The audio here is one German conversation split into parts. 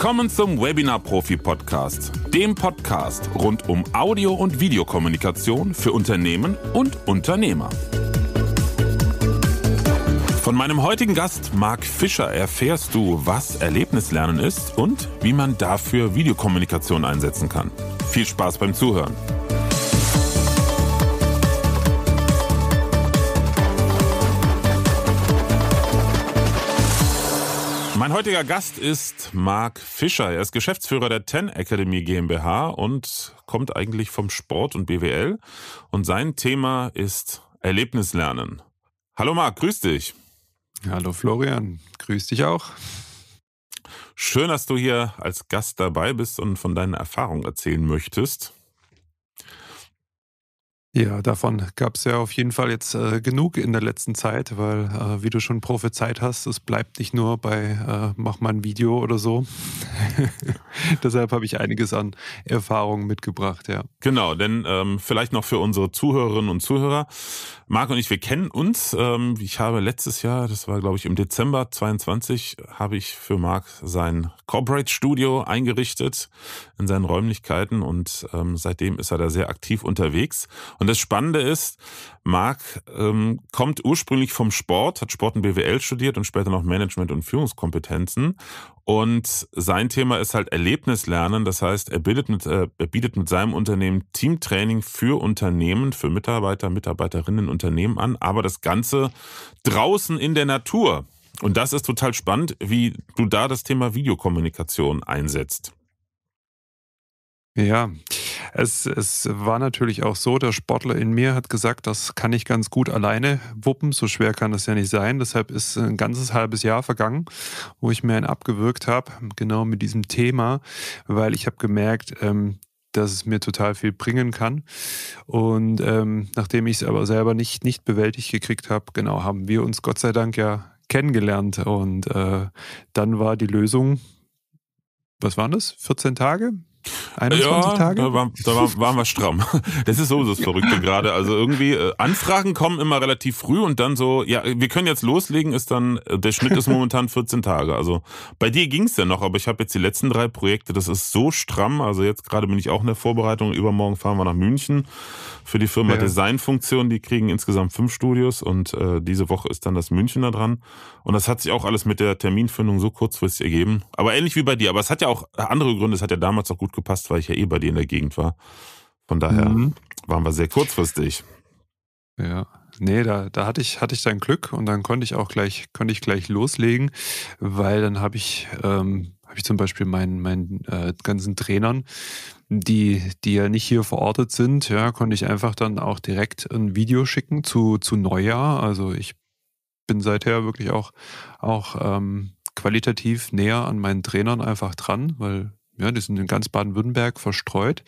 Willkommen zum Webinar Profi Podcast, dem Podcast rund um Audio- und Videokommunikation für Unternehmen und Unternehmer. Von meinem heutigen Gast Marc Fischer erfährst du, was Erlebnislernen ist und wie man dafür Videokommunikation einsetzen kann. Viel Spaß beim Zuhören. Mein heutiger Gast ist Marc Fischer. Er ist Geschäftsführer der Ten Academy GmbH und kommt eigentlich vom Sport und BWL. Und sein Thema ist Erlebnislernen. Hallo Marc, grüß dich. Hallo Florian, grüß dich auch. Schön, dass du hier als Gast dabei bist und von deinen Erfahrungen erzählen möchtest. Ja, davon gab es ja auf jeden Fall jetzt äh, genug in der letzten Zeit, weil, äh, wie du schon prophezeit hast, es bleibt nicht nur bei äh, mach mal ein Video oder so. Deshalb habe ich einiges an Erfahrungen mitgebracht, ja. Genau, denn ähm, vielleicht noch für unsere Zuhörerinnen und Zuhörer. Marc und ich, wir kennen uns. Ähm, ich habe letztes Jahr, das war glaube ich im Dezember 22, habe ich für Marc sein Corporate Studio eingerichtet in seinen Räumlichkeiten und ähm, seitdem ist er da sehr aktiv unterwegs. Und und das Spannende ist, Marc ähm, kommt ursprünglich vom Sport, hat Sport und BWL studiert und später noch Management und Führungskompetenzen. Und sein Thema ist halt Erlebnislernen. Das heißt, er, bildet mit, äh, er bietet mit seinem Unternehmen Teamtraining für Unternehmen, für Mitarbeiter, Mitarbeiterinnen, Unternehmen an, aber das Ganze draußen in der Natur. Und das ist total spannend, wie du da das Thema Videokommunikation einsetzt. Ja, es, es war natürlich auch so, der Sportler in mir hat gesagt, das kann ich ganz gut alleine wuppen, so schwer kann das ja nicht sein. Deshalb ist ein ganzes halbes Jahr vergangen, wo ich mir einen abgewürgt habe, genau mit diesem Thema, weil ich habe gemerkt, ähm, dass es mir total viel bringen kann. Und ähm, nachdem ich es aber selber nicht, nicht bewältigt gekriegt habe, genau, haben wir uns Gott sei Dank ja kennengelernt. Und äh, dann war die Lösung, was waren das? 14 Tage? 21 ja, Tage? Da, war, da war, waren wir stramm. Das ist so das Verrückte gerade. Also irgendwie, äh, Anfragen kommen immer relativ früh und dann so, ja, wir können jetzt loslegen, ist dann, äh, der Schnitt ist momentan 14 Tage. Also bei dir ging es ja noch, aber ich habe jetzt die letzten drei Projekte, das ist so stramm. Also jetzt gerade bin ich auch in der Vorbereitung. Übermorgen fahren wir nach München für die Firma ja. Designfunktion. Die kriegen insgesamt fünf Studios und äh, diese Woche ist dann das München da dran. Und das hat sich auch alles mit der Terminfindung so kurzfristig ergeben. Aber ähnlich wie bei dir. Aber es hat ja auch andere Gründe, es hat ja damals auch gut gut gepasst, weil ich ja eh bei dir in der Gegend war. Von daher mhm. waren wir sehr kurzfristig. Ja, Nee, da, da hatte ich, hatte ich dann Glück und dann konnte ich auch gleich, konnte ich gleich loslegen, weil dann habe ich, ähm, habe ich zum Beispiel meinen, meinen äh, ganzen Trainern, die, die ja nicht hier verortet sind, ja, konnte ich einfach dann auch direkt ein Video schicken zu, zu Neujahr. Also ich bin seither wirklich auch, auch ähm, qualitativ näher an meinen Trainern einfach dran, weil ja, die sind in ganz Baden-Württemberg verstreut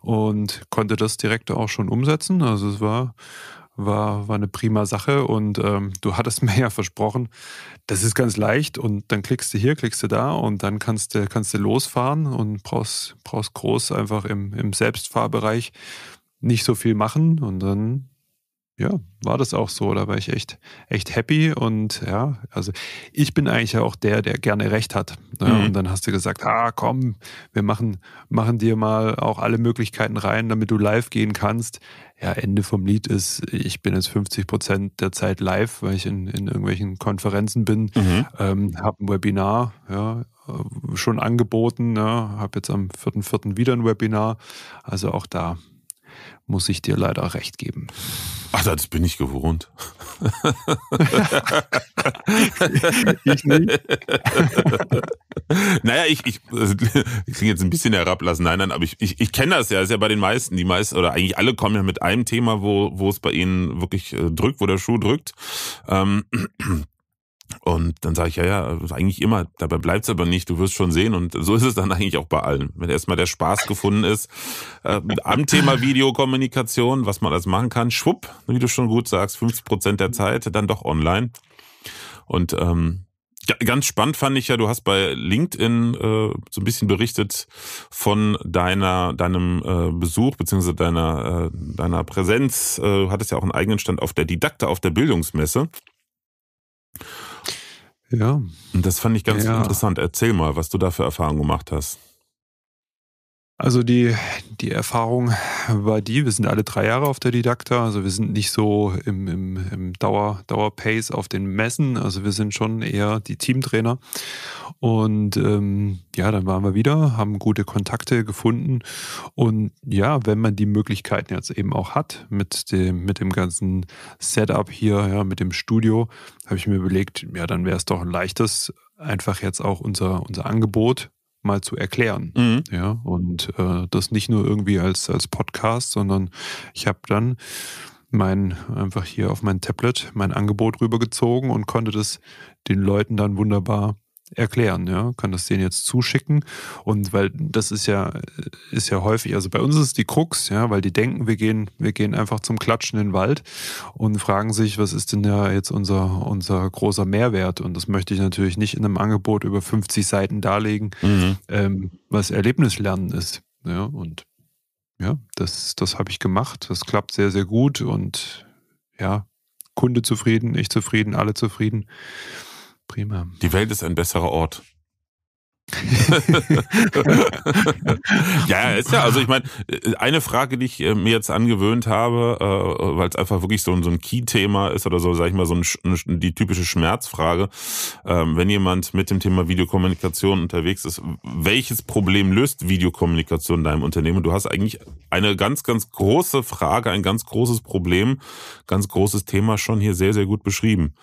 und konnte das direkt auch schon umsetzen. Also es war, war, war eine prima Sache und ähm, du hattest mir ja versprochen, das ist ganz leicht und dann klickst du hier, klickst du da und dann kannst du, kannst du losfahren und brauchst, brauchst groß einfach im, im Selbstfahrbereich nicht so viel machen und dann ja, war das auch so. Da war ich echt, echt happy. Und ja, also ich bin eigentlich auch der, der gerne recht hat. Ne? Mhm. Und dann hast du gesagt, ah, komm, wir machen, machen dir mal auch alle Möglichkeiten rein, damit du live gehen kannst. Ja, Ende vom Lied ist, ich bin jetzt 50 Prozent der Zeit live, weil ich in, in irgendwelchen Konferenzen bin, mhm. ähm, habe ein Webinar, ja, schon angeboten, ja, ne? habe jetzt am 4.4. wieder ein Webinar. Also auch da muss ich dir leider recht geben. Ach, das bin ich gewohnt. ich nicht. naja, ich, ich, ich klinge jetzt ein bisschen herablassen. Nein, nein, aber ich, ich, ich kenne das ja. Das ist ja bei den meisten. Die meisten, oder eigentlich alle kommen ja mit einem Thema, wo, wo es bei ihnen wirklich äh, drückt, wo der Schuh drückt. Ähm, und dann sage ich, ja, ja, eigentlich immer, dabei bleibt es aber nicht, du wirst schon sehen. Und so ist es dann eigentlich auch bei allen. Wenn erstmal der Spaß gefunden ist äh, am Thema Videokommunikation, was man alles machen kann, schwupp, wie du schon gut sagst, 50 Prozent der Zeit dann doch online. Und ähm, ja, ganz spannend fand ich ja, du hast bei LinkedIn äh, so ein bisschen berichtet von deiner deinem äh, Besuch beziehungsweise deiner äh, deiner Präsenz. Äh, du hattest ja auch einen eigenen Stand auf der Didakte auf der Bildungsmesse. Ja. Und das fand ich ganz ja. interessant. Erzähl mal, was du da für Erfahrungen gemacht hast. Also die, die Erfahrung war die, wir sind alle drei Jahre auf der Didakta, also wir sind nicht so im, im, im Dauer, Dauerpace auf den Messen, also wir sind schon eher die Teamtrainer. Und ähm, ja, dann waren wir wieder, haben gute Kontakte gefunden. Und ja, wenn man die Möglichkeiten jetzt eben auch hat mit dem, mit dem ganzen Setup hier, ja, mit dem Studio, habe ich mir überlegt, ja, dann wäre es doch ein leichtes, einfach jetzt auch unser, unser Angebot mal zu erklären. Mhm. Ja, und äh, das nicht nur irgendwie als, als Podcast, sondern ich habe dann mein, einfach hier auf mein Tablet mein Angebot rübergezogen und konnte das den Leuten dann wunderbar erklären, ja, kann das denen jetzt zuschicken und weil das ist ja ist ja häufig, also bei uns ist die Krux, ja, weil die denken, wir gehen wir gehen einfach zum Klatschen in den Wald und fragen sich, was ist denn da jetzt unser unser großer Mehrwert und das möchte ich natürlich nicht in einem Angebot über 50 Seiten darlegen, mhm. ähm, was Erlebnislernen ist, ja und ja, das das habe ich gemacht, das klappt sehr sehr gut und ja Kunde zufrieden, ich zufrieden, alle zufrieden. Prima. Die Welt ist ein besserer Ort. ja, ist ja, also ich meine, eine Frage, die ich äh, mir jetzt angewöhnt habe, äh, weil es einfach wirklich so, ein, so ein Key-Thema ist oder so, sag ich mal, so ein, die typische Schmerzfrage, ähm, wenn jemand mit dem Thema Videokommunikation unterwegs ist, welches Problem löst Videokommunikation in deinem Unternehmen? Du hast eigentlich eine ganz, ganz große Frage, ein ganz großes Problem, ganz großes Thema schon hier sehr, sehr gut beschrieben.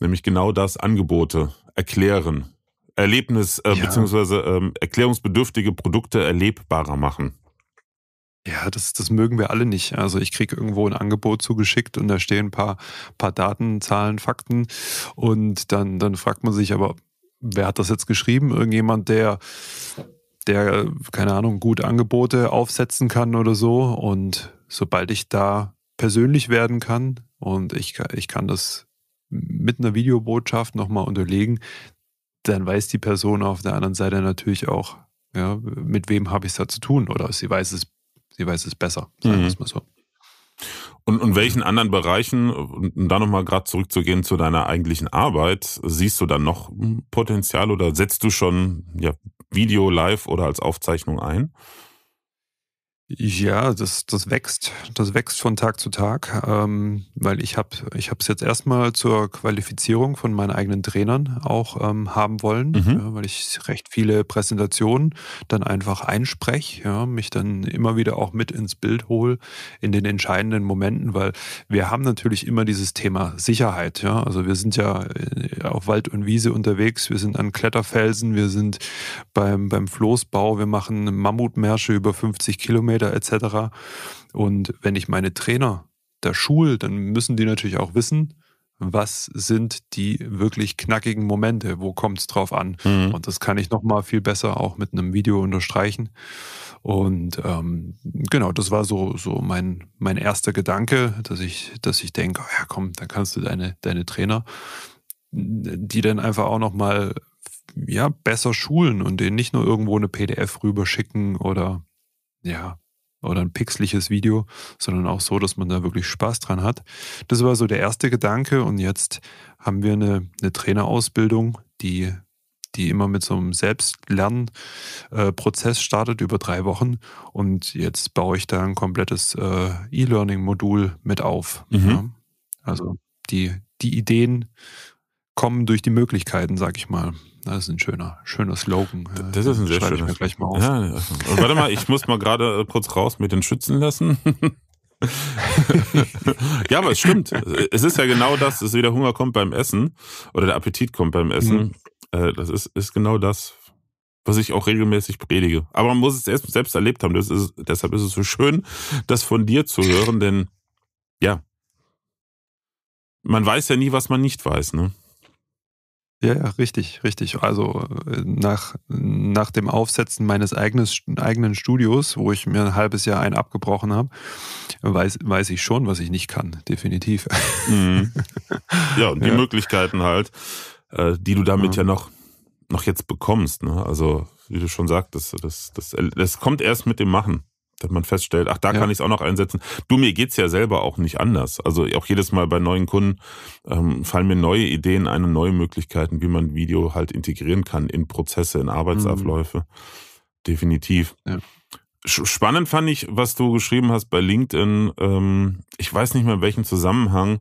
Nämlich genau das Angebote erklären, Erlebnis äh, ja. beziehungsweise ähm, erklärungsbedürftige Produkte erlebbarer machen. Ja, das, das mögen wir alle nicht. Also ich kriege irgendwo ein Angebot zugeschickt und da stehen ein paar, paar Daten, Zahlen, Fakten und dann, dann fragt man sich aber, wer hat das jetzt geschrieben? Irgendjemand, der der, keine Ahnung, gut Angebote aufsetzen kann oder so. Und sobald ich da persönlich werden kann und ich, ich kann das mit einer Videobotschaft nochmal unterlegen, dann weiß die Person auf der anderen Seite natürlich auch, ja, mit wem habe ich es da zu tun oder sie weiß es, sie weiß es besser, sagen mhm. wir es mal so. Und, in welchen anderen Bereichen, um da nochmal gerade zurückzugehen zu deiner eigentlichen Arbeit, siehst du dann noch Potenzial oder setzt du schon ja, Video live oder als Aufzeichnung ein? Ja, das, das wächst. Das wächst von Tag zu Tag, ähm, weil ich habe ich es jetzt erstmal zur Qualifizierung von meinen eigenen Trainern auch ähm, haben wollen, mhm. ja, weil ich recht viele Präsentationen dann einfach einspreche, ja, mich dann immer wieder auch mit ins Bild hole in den entscheidenden Momenten, weil wir haben natürlich immer dieses Thema Sicherheit. Ja? Also wir sind ja äh, auf Wald und Wiese unterwegs, wir sind an Kletterfelsen, wir sind beim, beim Floßbau, wir machen Mammutmärsche über 50 Kilometer. Mitglieder etc. Und wenn ich meine Trainer da schule, dann müssen die natürlich auch wissen, was sind die wirklich knackigen Momente, wo kommt es drauf an. Mhm. Und das kann ich nochmal viel besser auch mit einem Video unterstreichen. Und ähm, genau, das war so, so mein, mein erster Gedanke, dass ich, dass ich denke, oh ja komm, dann kannst du deine, deine Trainer, die dann einfach auch nochmal ja, besser schulen und denen nicht nur irgendwo eine PDF rüberschicken oder ja, oder ein pixeliges Video, sondern auch so, dass man da wirklich Spaß dran hat. Das war so der erste Gedanke und jetzt haben wir eine, eine Trainerausbildung, die, die immer mit so einem Selbstlernprozess äh, startet über drei Wochen und jetzt baue ich da ein komplettes äh, E-Learning-Modul mit auf. Mhm. Ja. Also die, die Ideen kommen durch die Möglichkeiten, sag ich mal. Das ist ein schöner, schöner Slogan. Äh, das ist ein sehr schöner. Slogan. gleich mal auf. Ja, also, also, warte mal, ich muss mal gerade äh, kurz raus mit den Schützen lassen. ja, aber es stimmt. Es ist ja genau das, dass wieder Hunger kommt beim Essen oder der Appetit kommt beim Essen. Mhm. Äh, das ist, ist genau das, was ich auch regelmäßig predige. Aber man muss es erst selbst erlebt haben. Ist, deshalb ist es so schön, das von dir zu hören, denn ja, man weiß ja nie, was man nicht weiß, ne? Ja, ja, richtig, richtig. Also äh, nach, nach dem Aufsetzen meines eigenes, eigenen Studios, wo ich mir ein halbes Jahr einen abgebrochen habe, weiß, weiß ich schon, was ich nicht kann, definitiv. Mhm. Ja, und die ja. Möglichkeiten halt, äh, die du damit ja, mhm. ja noch, noch jetzt bekommst. Ne? Also, wie du schon sagtest, das, das, das kommt erst mit dem Machen dass man feststellt, ach, da ja. kann ich es auch noch einsetzen. Du, mir geht's ja selber auch nicht anders. Also auch jedes Mal bei neuen Kunden ähm, fallen mir neue Ideen ein und neue Möglichkeiten, wie man Video halt integrieren kann in Prozesse, in Arbeitsabläufe. Mhm. Definitiv. Ja. Spannend fand ich, was du geschrieben hast bei LinkedIn. Ähm, ich weiß nicht mehr, in welchem Zusammenhang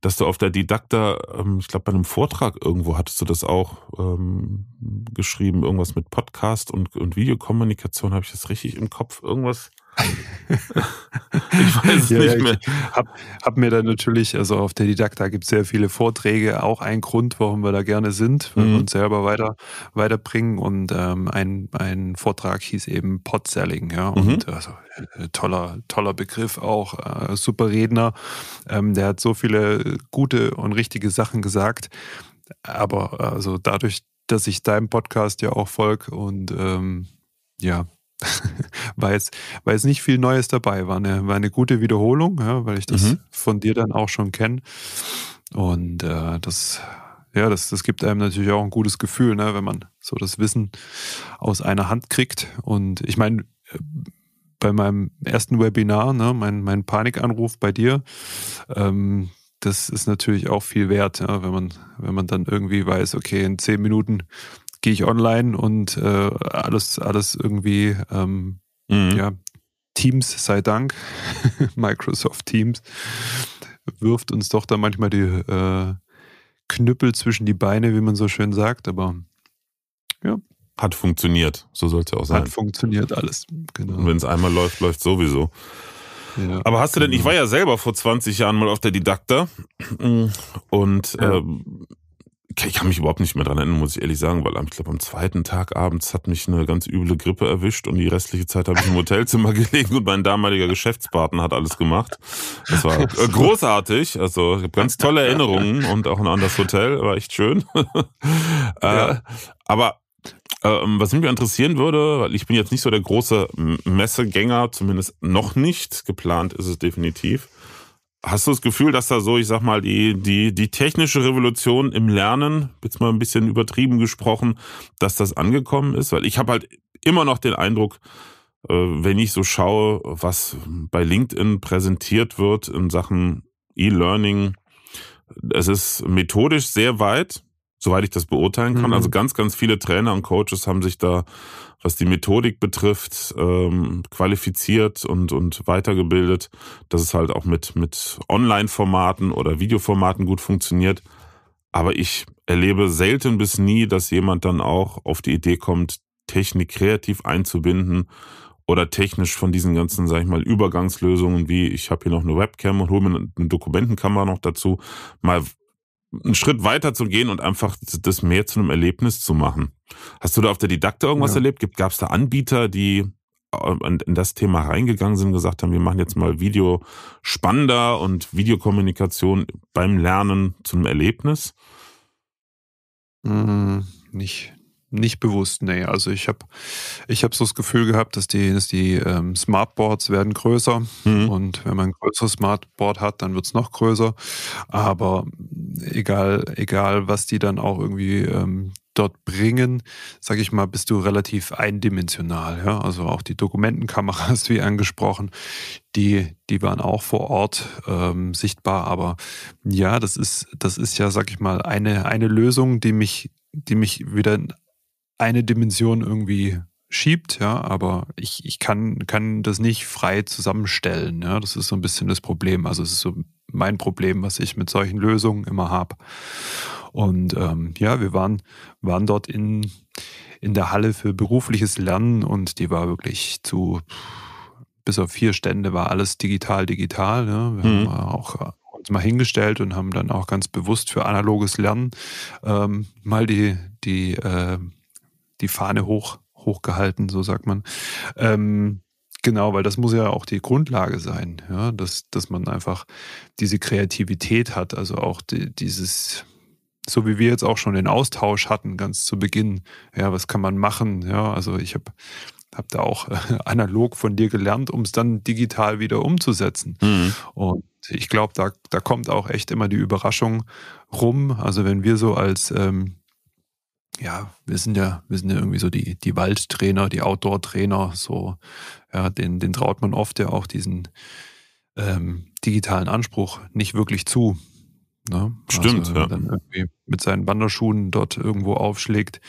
dass du auf der Didakta, ähm, ich glaube, bei einem Vortrag irgendwo hattest du das auch ähm, geschrieben, irgendwas mit Podcast und, und Videokommunikation, habe ich das richtig im Kopf? Irgendwas ich weiß es ja, nicht mehr. Hab, hab mir dann natürlich, also auf der Didakta gibt es sehr viele Vorträge, auch ein Grund, warum wir da gerne sind, weil mhm. wir uns selber weiter, weiterbringen. Und ähm, ein, ein Vortrag hieß eben Podselling, ja. Mhm. Und also äh, toller, toller Begriff auch, äh, super Redner. Ähm, der hat so viele gute und richtige Sachen gesagt. Aber also dadurch, dass ich deinem Podcast ja auch folge und ähm, ja, weil, es, weil es nicht viel Neues dabei war. Eine, war eine gute Wiederholung, ja, weil ich das mhm. von dir dann auch schon kenne. Und äh, das, ja, das, das gibt einem natürlich auch ein gutes Gefühl, ne, wenn man so das Wissen aus einer Hand kriegt. Und ich meine, äh, bei meinem ersten Webinar, ne, mein, mein Panikanruf bei dir, ähm, das ist natürlich auch viel wert, ja, wenn man, wenn man dann irgendwie weiß, okay, in zehn Minuten gehe ich online und äh, alles, alles irgendwie, ähm, mhm. ja, Teams sei Dank, Microsoft Teams, wirft uns doch da manchmal die äh, Knüppel zwischen die Beine, wie man so schön sagt, aber ja. Hat funktioniert, so sollte es auch sein. Hat funktioniert alles, genau. Und wenn es einmal läuft, läuft sowieso. Ja, aber hast du denn, ich war ja selber vor 20 Jahren mal auf der Didakta mm, und ja. ähm, ich kann mich überhaupt nicht mehr dran erinnern, muss ich ehrlich sagen, weil ich glaube, am zweiten Tag abends hat mich eine ganz üble Grippe erwischt und die restliche Zeit habe ich im Hotelzimmer gelegen und mein damaliger Geschäftspartner hat alles gemacht. Das war äh, großartig, also ich habe ganz tolle Erinnerungen und auch ein anderes Hotel, war echt schön. Äh, ja. Äh, aber ähm, was mich interessieren würde, weil ich bin jetzt nicht so der große Messegänger, zumindest noch nicht, geplant ist es definitiv. Hast du das Gefühl, dass da so, ich sag mal, die, die, die technische Revolution im Lernen, jetzt mal ein bisschen übertrieben gesprochen, dass das angekommen ist? Weil ich habe halt immer noch den Eindruck, äh, wenn ich so schaue, was bei LinkedIn präsentiert wird in Sachen E-Learning, es ist methodisch sehr weit, soweit ich das beurteilen kann. Also mhm. Also ganz, ganz viele Trainer und Coaches haben sich da, was die Methodik betrifft, ähm, qualifiziert und, und weitergebildet, dass es halt auch mit, mit Online-Formaten oder Videoformaten gut funktioniert. Aber ich erlebe selten bis nie, dass jemand dann auch auf die Idee kommt, Technik kreativ einzubinden oder technisch von diesen ganzen, sag ich mal, Übergangslösungen wie ich habe hier noch eine Webcam und hole mir eine Dokumentenkamera noch dazu, mal einen Schritt weiter zu gehen und einfach das mehr zu einem Erlebnis zu machen. Hast du da auf der Didakte irgendwas ja. erlebt? Gab es da Anbieter, die äh, in das Thema reingegangen sind, gesagt haben, wir machen jetzt mal Video spannender und Videokommunikation beim Lernen zu einem Erlebnis? Hm, nicht, nicht bewusst, nee. Also ich habe ich hab so das Gefühl gehabt, dass die, dass die ähm, Smartboards werden größer mhm. und wenn man ein größeres Smartboard hat, dann wird es noch größer. Aber egal, egal, was die dann auch irgendwie ähm, dort bringen, sage ich mal, bist du relativ eindimensional. Ja? Also auch die Dokumentenkameras, wie angesprochen, die, die waren auch vor Ort ähm, sichtbar. Aber ja, das ist, das ist ja, sag ich mal, eine, eine Lösung, die mich, die mich wieder eine Dimension irgendwie schiebt, ja, aber ich, ich kann, kann das nicht frei zusammenstellen. Ja. Das ist so ein bisschen das Problem. Also es ist so mein Problem, was ich mit solchen Lösungen immer habe. Und ähm, ja, wir waren, waren dort in, in der Halle für berufliches Lernen und die war wirklich zu bis auf vier Stände war alles digital, digital. Ne. Wir mhm. haben auch äh, uns mal hingestellt und haben dann auch ganz bewusst für analoges Lernen ähm, mal die, die äh, die Fahne hoch, hochgehalten, so sagt man. Ähm, genau, weil das muss ja auch die Grundlage sein, ja, dass, dass man einfach diese Kreativität hat, also auch die, dieses, so wie wir jetzt auch schon den Austausch hatten, ganz zu Beginn, ja, was kann man machen, ja, also ich habe hab da auch äh, analog von dir gelernt, um es dann digital wieder umzusetzen. Mhm. Und ich glaube, da, da kommt auch echt immer die Überraschung rum. Also wenn wir so als ähm, ja, wir sind ja, wir sind ja irgendwie so die, die Waldtrainer, die Outdoor-Trainer, so, ja, den, den traut man oft ja auch diesen ähm, digitalen Anspruch nicht wirklich zu. Ne? Stimmt, also, ja. Dann irgendwie mit seinen Wanderschuhen dort irgendwo aufschlägt,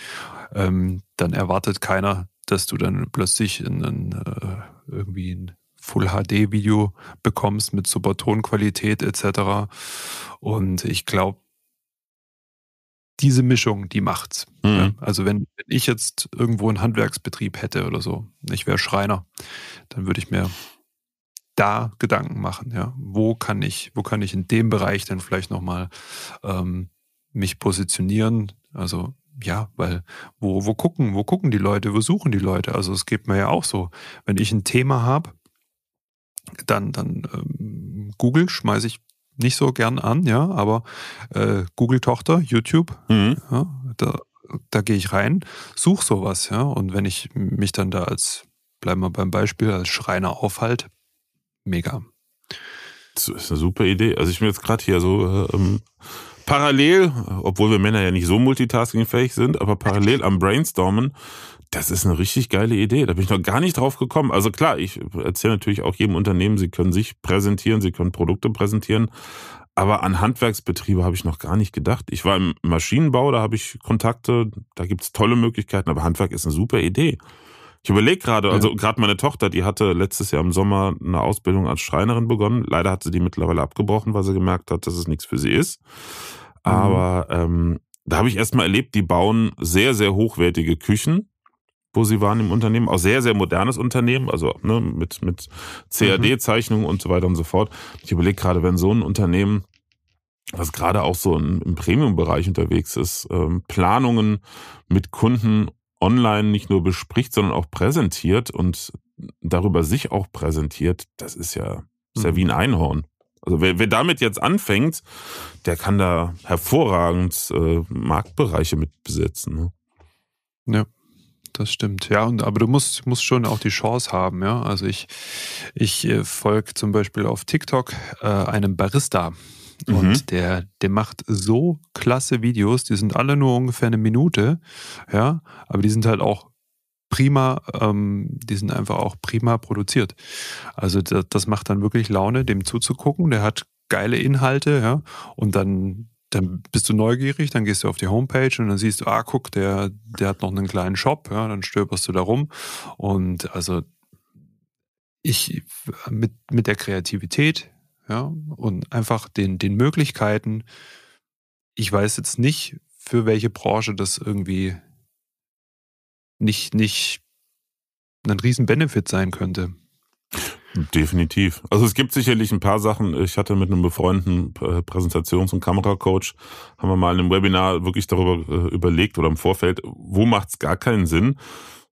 ähm, dann erwartet keiner, dass du dann plötzlich einen, äh, irgendwie ein Full HD-Video bekommst mit super Tonqualität etc. Und ich glaube, diese Mischung, die macht's. Mhm. Ja, also wenn, wenn, ich jetzt irgendwo einen Handwerksbetrieb hätte oder so, ich wäre Schreiner, dann würde ich mir da Gedanken machen, ja. Wo kann ich, wo kann ich in dem Bereich denn vielleicht nochmal ähm, mich positionieren? Also ja, weil wo, wo gucken, wo gucken die Leute, wo suchen die Leute? Also es geht mir ja auch so. Wenn ich ein Thema habe, dann, dann ähm, Google schmeiße ich nicht so gern an, ja, aber äh, Google-Tochter, YouTube, mhm. ja, da, da gehe ich rein, suche sowas, ja. Und wenn ich mich dann da als, bleiben wir beim Beispiel, als Schreiner aufhalte, mega. Das ist eine super Idee. Also ich bin jetzt gerade hier so äh, ähm, parallel, obwohl wir Männer ja nicht so multitaskingfähig sind, aber parallel am Brainstormen, das ist eine richtig geile Idee. Da bin ich noch gar nicht drauf gekommen. Also klar, ich erzähle natürlich auch jedem Unternehmen, sie können sich präsentieren, sie können Produkte präsentieren. Aber an Handwerksbetriebe habe ich noch gar nicht gedacht. Ich war im Maschinenbau, da habe ich Kontakte, da gibt es tolle Möglichkeiten, aber Handwerk ist eine super Idee. Ich überlege gerade, also gerade meine Tochter, die hatte letztes Jahr im Sommer eine Ausbildung als Schreinerin begonnen. Leider hat sie die mittlerweile abgebrochen, weil sie gemerkt hat, dass es nichts für sie ist. Mhm. Aber mhm. ähm, da habe ich erstmal erlebt, die bauen sehr, sehr hochwertige Küchen, wo sie waren im Unternehmen. Auch sehr, sehr modernes Unternehmen, also ne, mit, mit CAD-Zeichnungen mhm. und so weiter und so fort. Ich überlege gerade, wenn so ein Unternehmen was gerade auch so im Premium-Bereich unterwegs ist, ähm, Planungen mit Kunden online nicht nur bespricht, sondern auch präsentiert und darüber sich auch präsentiert, das ist ja, ist ja mhm. wie ein Einhorn. Also wer, wer damit jetzt anfängt, der kann da hervorragend äh, Marktbereiche mit besetzen. Ne? Ja, das stimmt. Ja, und, aber du musst, musst schon auch die Chance haben. Ja, also ich, ich äh, folge zum Beispiel auf TikTok äh, einem Barista Mhm. Und der, der macht so klasse Videos, die sind alle nur ungefähr eine Minute, ja, aber die sind halt auch prima, ähm, die sind einfach auch prima produziert. Also das, das macht dann wirklich Laune, dem zuzugucken. Der hat geile Inhalte, ja, und dann dann bist du neugierig, dann gehst du auf die Homepage und dann siehst du, ah, guck, der, der hat noch einen kleinen Shop, ja, dann stöberst du da rum. Und also ich mit, mit der Kreativität, ja, und einfach den, den Möglichkeiten. Ich weiß jetzt nicht, für welche Branche das irgendwie nicht, nicht ein Riesen-Benefit sein könnte. Definitiv. Also es gibt sicherlich ein paar Sachen. Ich hatte mit einem befreundeten äh, Präsentations- und Kameracoach, haben wir mal in einem Webinar wirklich darüber äh, überlegt oder im Vorfeld, wo macht es gar keinen Sinn,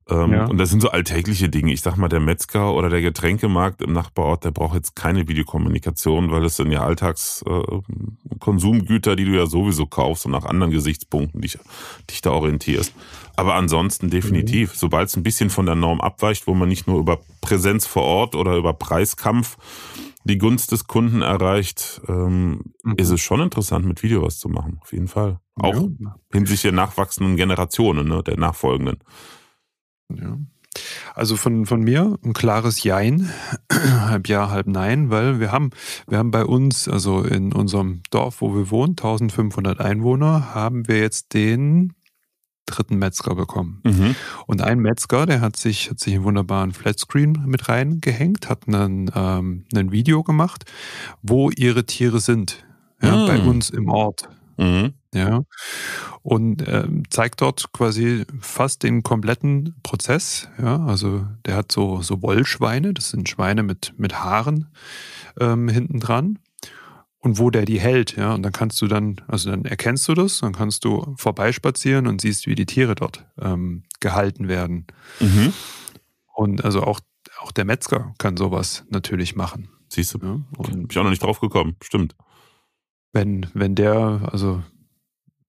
ähm, ja. Und das sind so alltägliche Dinge. Ich sag mal, der Metzger oder der Getränkemarkt im Nachbarort, der braucht jetzt keine Videokommunikation, weil das sind ja Alltagskonsumgüter, äh, die du ja sowieso kaufst und nach anderen Gesichtspunkten dich, dich da orientierst. Aber ansonsten definitiv, mhm. sobald es ein bisschen von der Norm abweicht, wo man nicht nur über Präsenz vor Ort oder über Preiskampf die Gunst des Kunden erreicht, ähm, mhm. ist es schon interessant, mit Video was zu machen. Auf jeden Fall. Auch ja. hinsichtlich der nachwachsenden Generationen, ne, der nachfolgenden. Ja. Also von, von mir ein klares Jein, halb Ja, halb Nein, weil wir haben, wir haben bei uns, also in unserem Dorf, wo wir wohnen, 1500 Einwohner, haben wir jetzt den dritten Metzger bekommen. Mhm. Und ein Metzger, der hat sich, hat sich einen wunderbaren Flatscreen mit reingehängt, hat einen, ähm, einen Video gemacht, wo ihre Tiere sind. Ja, mhm. Bei ah. uns im Ort. Mhm. Ja. Und äh, zeigt dort quasi fast den kompletten Prozess. Ja, also der hat so, so Wollschweine, das sind Schweine mit, mit Haaren ähm, hinten dran. Und wo der die hält, ja. Und dann kannst du dann, also dann erkennst du das, dann kannst du vorbeispazieren und siehst, wie die Tiere dort ähm, gehalten werden. Mhm. Und also auch, auch der Metzger kann sowas natürlich machen. Siehst du? Ja, und bin ich auch noch nicht drauf gekommen, stimmt wenn, wenn der, also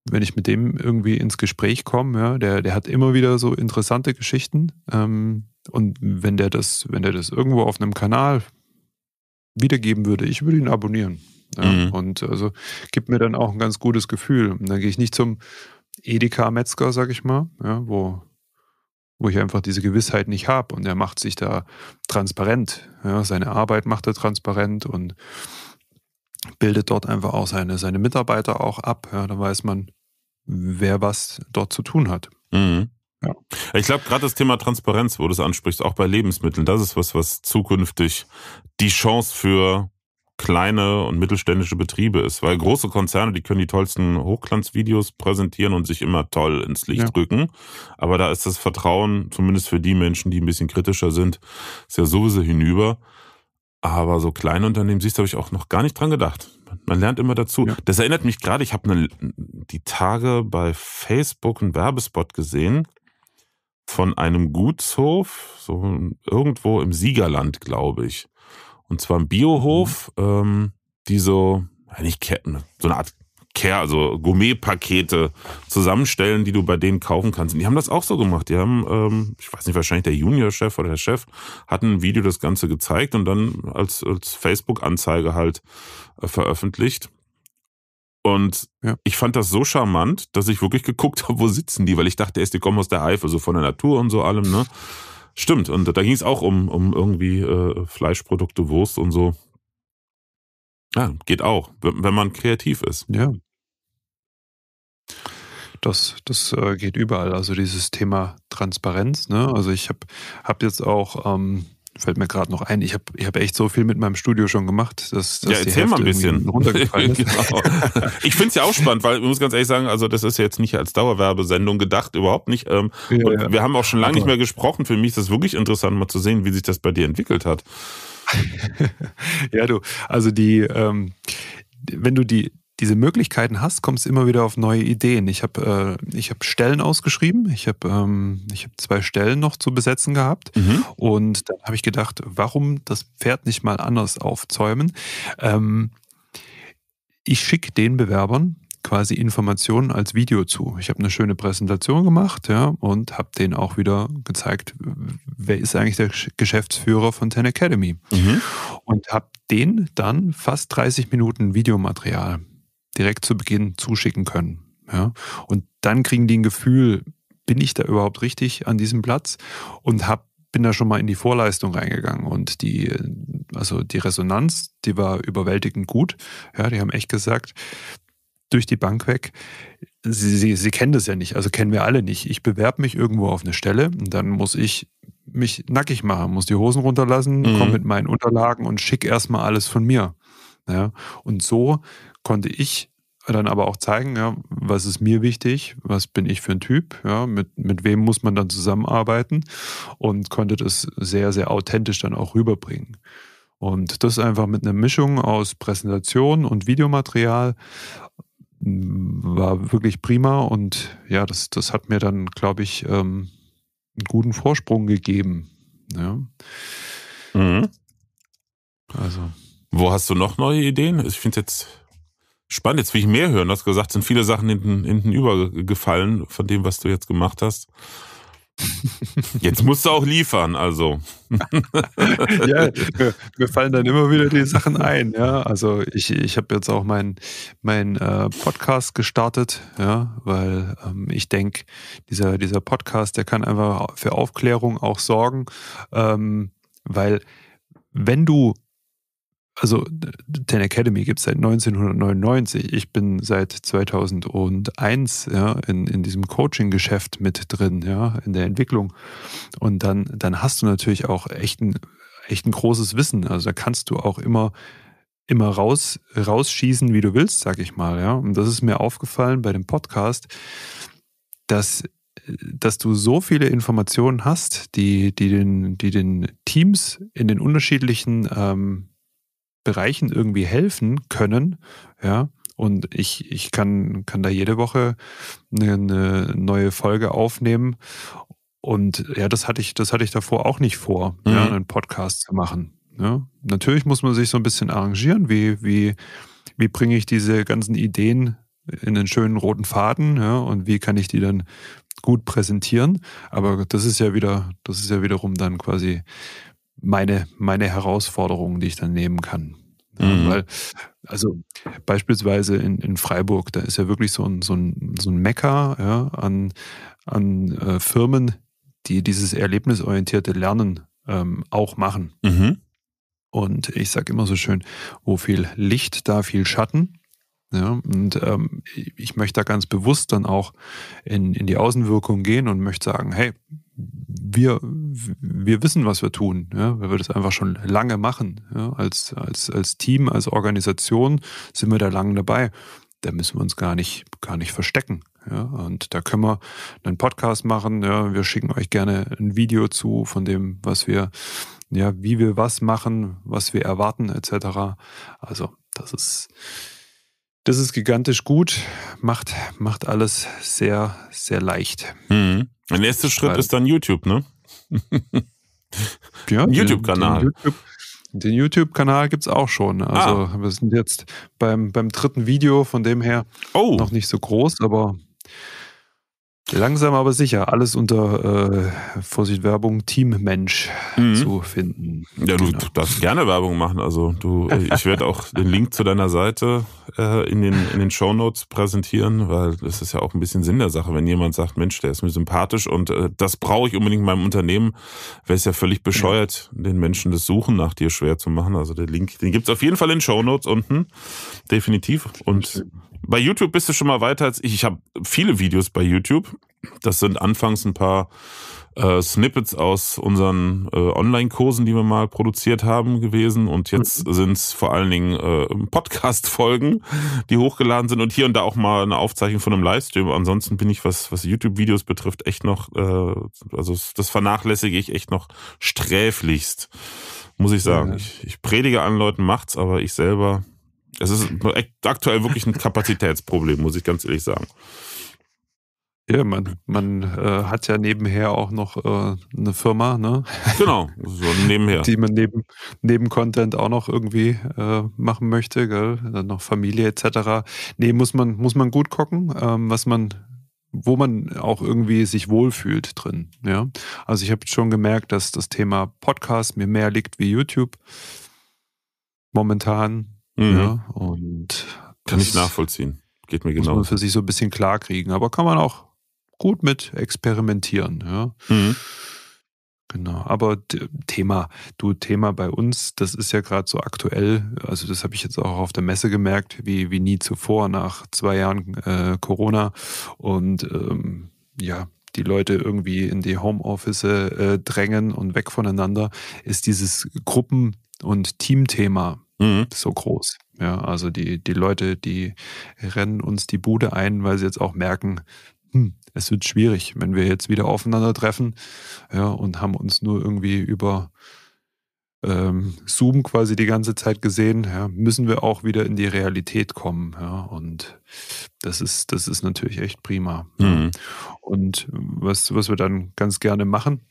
wenn ich mit dem irgendwie ins Gespräch komme, ja, der, der hat immer wieder so interessante Geschichten. Ähm, und wenn der das, wenn der das irgendwo auf einem Kanal wiedergeben würde, ich würde ihn abonnieren. Ja, mhm. Und also gibt mir dann auch ein ganz gutes Gefühl. Und dann gehe ich nicht zum Edeka-Metzger, sag ich mal, ja, wo, wo ich einfach diese Gewissheit nicht habe. Und er macht sich da transparent. Ja, seine Arbeit macht er transparent und bildet dort einfach auch seine, seine Mitarbeiter auch ab. Ja, dann weiß man, wer was dort zu tun hat. Mhm. Ja. Ich glaube, gerade das Thema Transparenz, wo du es ansprichst, auch bei Lebensmitteln, das ist was, was zukünftig die Chance für kleine und mittelständische Betriebe ist. Weil große Konzerne, die können die tollsten Hochglanzvideos präsentieren und sich immer toll ins Licht ja. rücken. Aber da ist das Vertrauen, zumindest für die Menschen, die ein bisschen kritischer sind, ist ja sowieso hinüber. Aber so kleine Unternehmen, siehst du, habe ich auch noch gar nicht dran gedacht. Man lernt immer dazu. Ja. Das erinnert mich gerade, ich habe ne, die Tage bei Facebook einen Werbespot gesehen von einem Gutshof, so irgendwo im Siegerland, glaube ich. Und zwar ein Biohof, mhm. ähm, die so, ja, nicht Ketten, so eine Art Care, also Gourmet-Pakete zusammenstellen, die du bei denen kaufen kannst. Und die haben das auch so gemacht. Die haben, ähm, ich weiß nicht, wahrscheinlich der Junior-Chef oder der Chef hat ein Video das Ganze gezeigt und dann als, als Facebook-Anzeige halt äh, veröffentlicht. Und ja. ich fand das so charmant, dass ich wirklich geguckt habe, wo sitzen die, weil ich dachte, erst die kommen aus der Eifel, so von der Natur und so allem, ne? Stimmt, und da ging es auch um, um irgendwie äh, Fleischprodukte, Wurst und so. Ja, geht auch, wenn man kreativ ist. Ja. Das, das äh, geht überall. Also dieses Thema Transparenz. Ne? Also ich habe hab jetzt auch, ähm, fällt mir gerade noch ein, ich habe ich hab echt so viel mit meinem Studio schon gemacht, dass, dass ja, erzähl mal ein bisschen. runtergefallen ist. genau. Ich finde es ja auch spannend, weil ich muss ganz ehrlich sagen, also das ist jetzt nicht als Dauerwerbesendung gedacht, überhaupt nicht. Ähm, ja, ja. Wir haben auch schon lange nicht mehr gesprochen. Für mich ist es wirklich interessant, mal zu sehen, wie sich das bei dir entwickelt hat. ja, du, also die, ähm, wenn du die, diese Möglichkeiten hast, kommst immer wieder auf neue Ideen. Ich habe äh, hab Stellen ausgeschrieben. Ich habe ähm, hab zwei Stellen noch zu besetzen gehabt. Mhm. Und dann habe ich gedacht, warum das Pferd nicht mal anders aufzäumen? Ähm, ich schicke den Bewerbern quasi Informationen als Video zu. Ich habe eine schöne Präsentation gemacht ja, und habe denen auch wieder gezeigt, wer ist eigentlich der Geschäftsführer von Ten Academy. Mhm. Und habe denen dann fast 30 Minuten Videomaterial direkt zu Beginn zuschicken können. Ja. Und dann kriegen die ein Gefühl, bin ich da überhaupt richtig an diesem Platz und habe bin da schon mal in die Vorleistung reingegangen und die, also die Resonanz, die war überwältigend gut. Ja, die haben echt gesagt, durch die Bank weg. Sie, sie, sie kennen das ja nicht, also kennen wir alle nicht. Ich bewerbe mich irgendwo auf eine Stelle und dann muss ich mich nackig machen, muss die Hosen runterlassen, mhm. komme mit meinen Unterlagen und schicke erstmal alles von mir. Ja, und so konnte ich dann aber auch zeigen, ja, was ist mir wichtig, was bin ich für ein Typ, ja, mit, mit wem muss man dann zusammenarbeiten und konnte das sehr, sehr authentisch dann auch rüberbringen. Und das einfach mit einer Mischung aus Präsentation und Videomaterial war wirklich prima und ja, das, das hat mir dann, glaube ich, ähm, einen guten Vorsprung gegeben. Ja. Mhm. Also. Wo hast du noch neue Ideen? Ich finde es jetzt spannend, jetzt will ich mehr hören. Du hast gesagt, sind viele Sachen hinten, hinten übergefallen von dem, was du jetzt gemacht hast. Jetzt musst du auch liefern, also. ja, mir, fallen dann immer wieder die Sachen ein. Ja, also ich, ich habe jetzt auch meinen mein, äh, Podcast gestartet, ja, weil ähm, ich denke, dieser, dieser Podcast, der kann einfach für Aufklärung auch sorgen, ähm, weil wenn du also Ten Academy gibt es seit 1999. Ich bin seit 2001 ja, in, in diesem Coaching-Geschäft mit drin, ja, in der Entwicklung. Und dann, dann hast du natürlich auch echt ein, echt ein großes Wissen. Also da kannst du auch immer immer raus, rausschießen, wie du willst, sag ich mal. Ja? Und das ist mir aufgefallen bei dem Podcast, dass, dass du so viele Informationen hast, die, die, den, die den Teams in den unterschiedlichen ähm, Bereichen irgendwie helfen können, ja, und ich, ich kann, kann da jede Woche eine, neue Folge aufnehmen. Und ja, das hatte ich, das hatte ich davor auch nicht vor, mhm. ja, einen Podcast zu machen. Ja. Natürlich muss man sich so ein bisschen arrangieren, wie, wie, wie bringe ich diese ganzen Ideen in einen schönen roten Faden, ja, und wie kann ich die dann gut präsentieren. Aber das ist ja wieder, das ist ja wiederum dann quasi meine, meine Herausforderungen, die ich dann nehmen kann. mhm. Weil, also beispielsweise in, in Freiburg, da ist ja wirklich so ein, so ein, so ein Mecker ja, an, an äh, Firmen, die dieses erlebnisorientierte Lernen ähm, auch machen. Mhm. Und ich sage immer so schön, wo viel Licht, da viel Schatten. Ja, und ähm, ich möchte da ganz bewusst dann auch in, in die Außenwirkung gehen und möchte sagen, hey, wir, wir wissen, was wir tun, ja, weil wir das einfach schon lange machen. Ja, als, als, als Team, als Organisation sind wir da lange dabei. Da müssen wir uns gar nicht, gar nicht verstecken. Ja, und da können wir einen Podcast machen. Ja, wir schicken euch gerne ein Video zu von dem, was wir, ja, wie wir was machen, was wir erwarten, etc. Also, das ist, das ist gigantisch gut, macht, macht alles sehr, sehr leicht. Mhm. Der nächste Schritt ist dann YouTube, ne? ja, YouTube-Kanal. den YouTube-Kanal gibt es auch schon. Also ah. wir sind jetzt beim, beim dritten Video, von dem her oh. noch nicht so groß, aber Langsam aber sicher, alles unter äh, Vorsicht Werbung Teammensch mhm. zu finden. Ja, du genau. darfst gerne Werbung machen. Also du, ich werde auch den Link zu deiner Seite äh, in den, in den Show Notes präsentieren, weil das ist ja auch ein bisschen Sinn der Sache, wenn jemand sagt, Mensch, der ist mir sympathisch und äh, das brauche ich unbedingt in meinem Unternehmen, wäre es ja völlig genau. bescheuert, ja. den Menschen das Suchen nach dir schwer zu machen. Also der Link, den gibt's auf jeden Fall in den Show Notes unten, definitiv. Und bei YouTube bist du schon mal weiter als ich. Ich habe viele Videos bei YouTube. Das sind anfangs ein paar äh, Snippets aus unseren äh, Online-Kursen, die wir mal produziert haben, gewesen. Und jetzt mhm. sind es vor allen Dingen äh, Podcast-Folgen, die hochgeladen sind und hier und da auch mal eine Aufzeichnung von einem Livestream. Ansonsten bin ich, was, was YouTube-Videos betrifft, echt noch, äh, also das vernachlässige ich echt noch sträflichst, muss ich sagen. Ja. Ich, ich predige allen Leuten, macht's, aber ich selber es ist aktuell wirklich ein Kapazitätsproblem, muss ich ganz ehrlich sagen. Ja, man, man äh, hat ja nebenher auch noch äh, eine Firma, ne? Genau, so nebenher. Die man neben, neben Content auch noch irgendwie äh, machen möchte, gell? Dann noch Familie etc. Nee, muss man, muss man gut gucken, ähm, was man, wo man auch irgendwie sich wohlfühlt drin. Ja? Also ich habe schon gemerkt, dass das Thema Podcast mir mehr liegt wie YouTube. Momentan Mhm. Ja, und kann ich nachvollziehen. Geht mir genau. Muss man für sich so ein bisschen klar kriegen, aber kann man auch gut mit experimentieren. Ja. Mhm. Genau, aber Thema, du Thema bei uns, das ist ja gerade so aktuell, also das habe ich jetzt auch auf der Messe gemerkt, wie, wie nie zuvor nach zwei Jahren äh, Corona und ähm, ja, die Leute irgendwie in die Homeoffice äh, drängen und weg voneinander, ist dieses Gruppen- und Teamthema Mhm. So groß. Ja, also die, die Leute, die rennen uns die Bude ein, weil sie jetzt auch merken, hm, es wird schwierig, wenn wir jetzt wieder aufeinandertreffen ja, und haben uns nur irgendwie über ähm, Zoom quasi die ganze Zeit gesehen, ja, müssen wir auch wieder in die Realität kommen. Ja, und das ist, das ist natürlich echt prima. Mhm. Und was, was wir dann ganz gerne machen,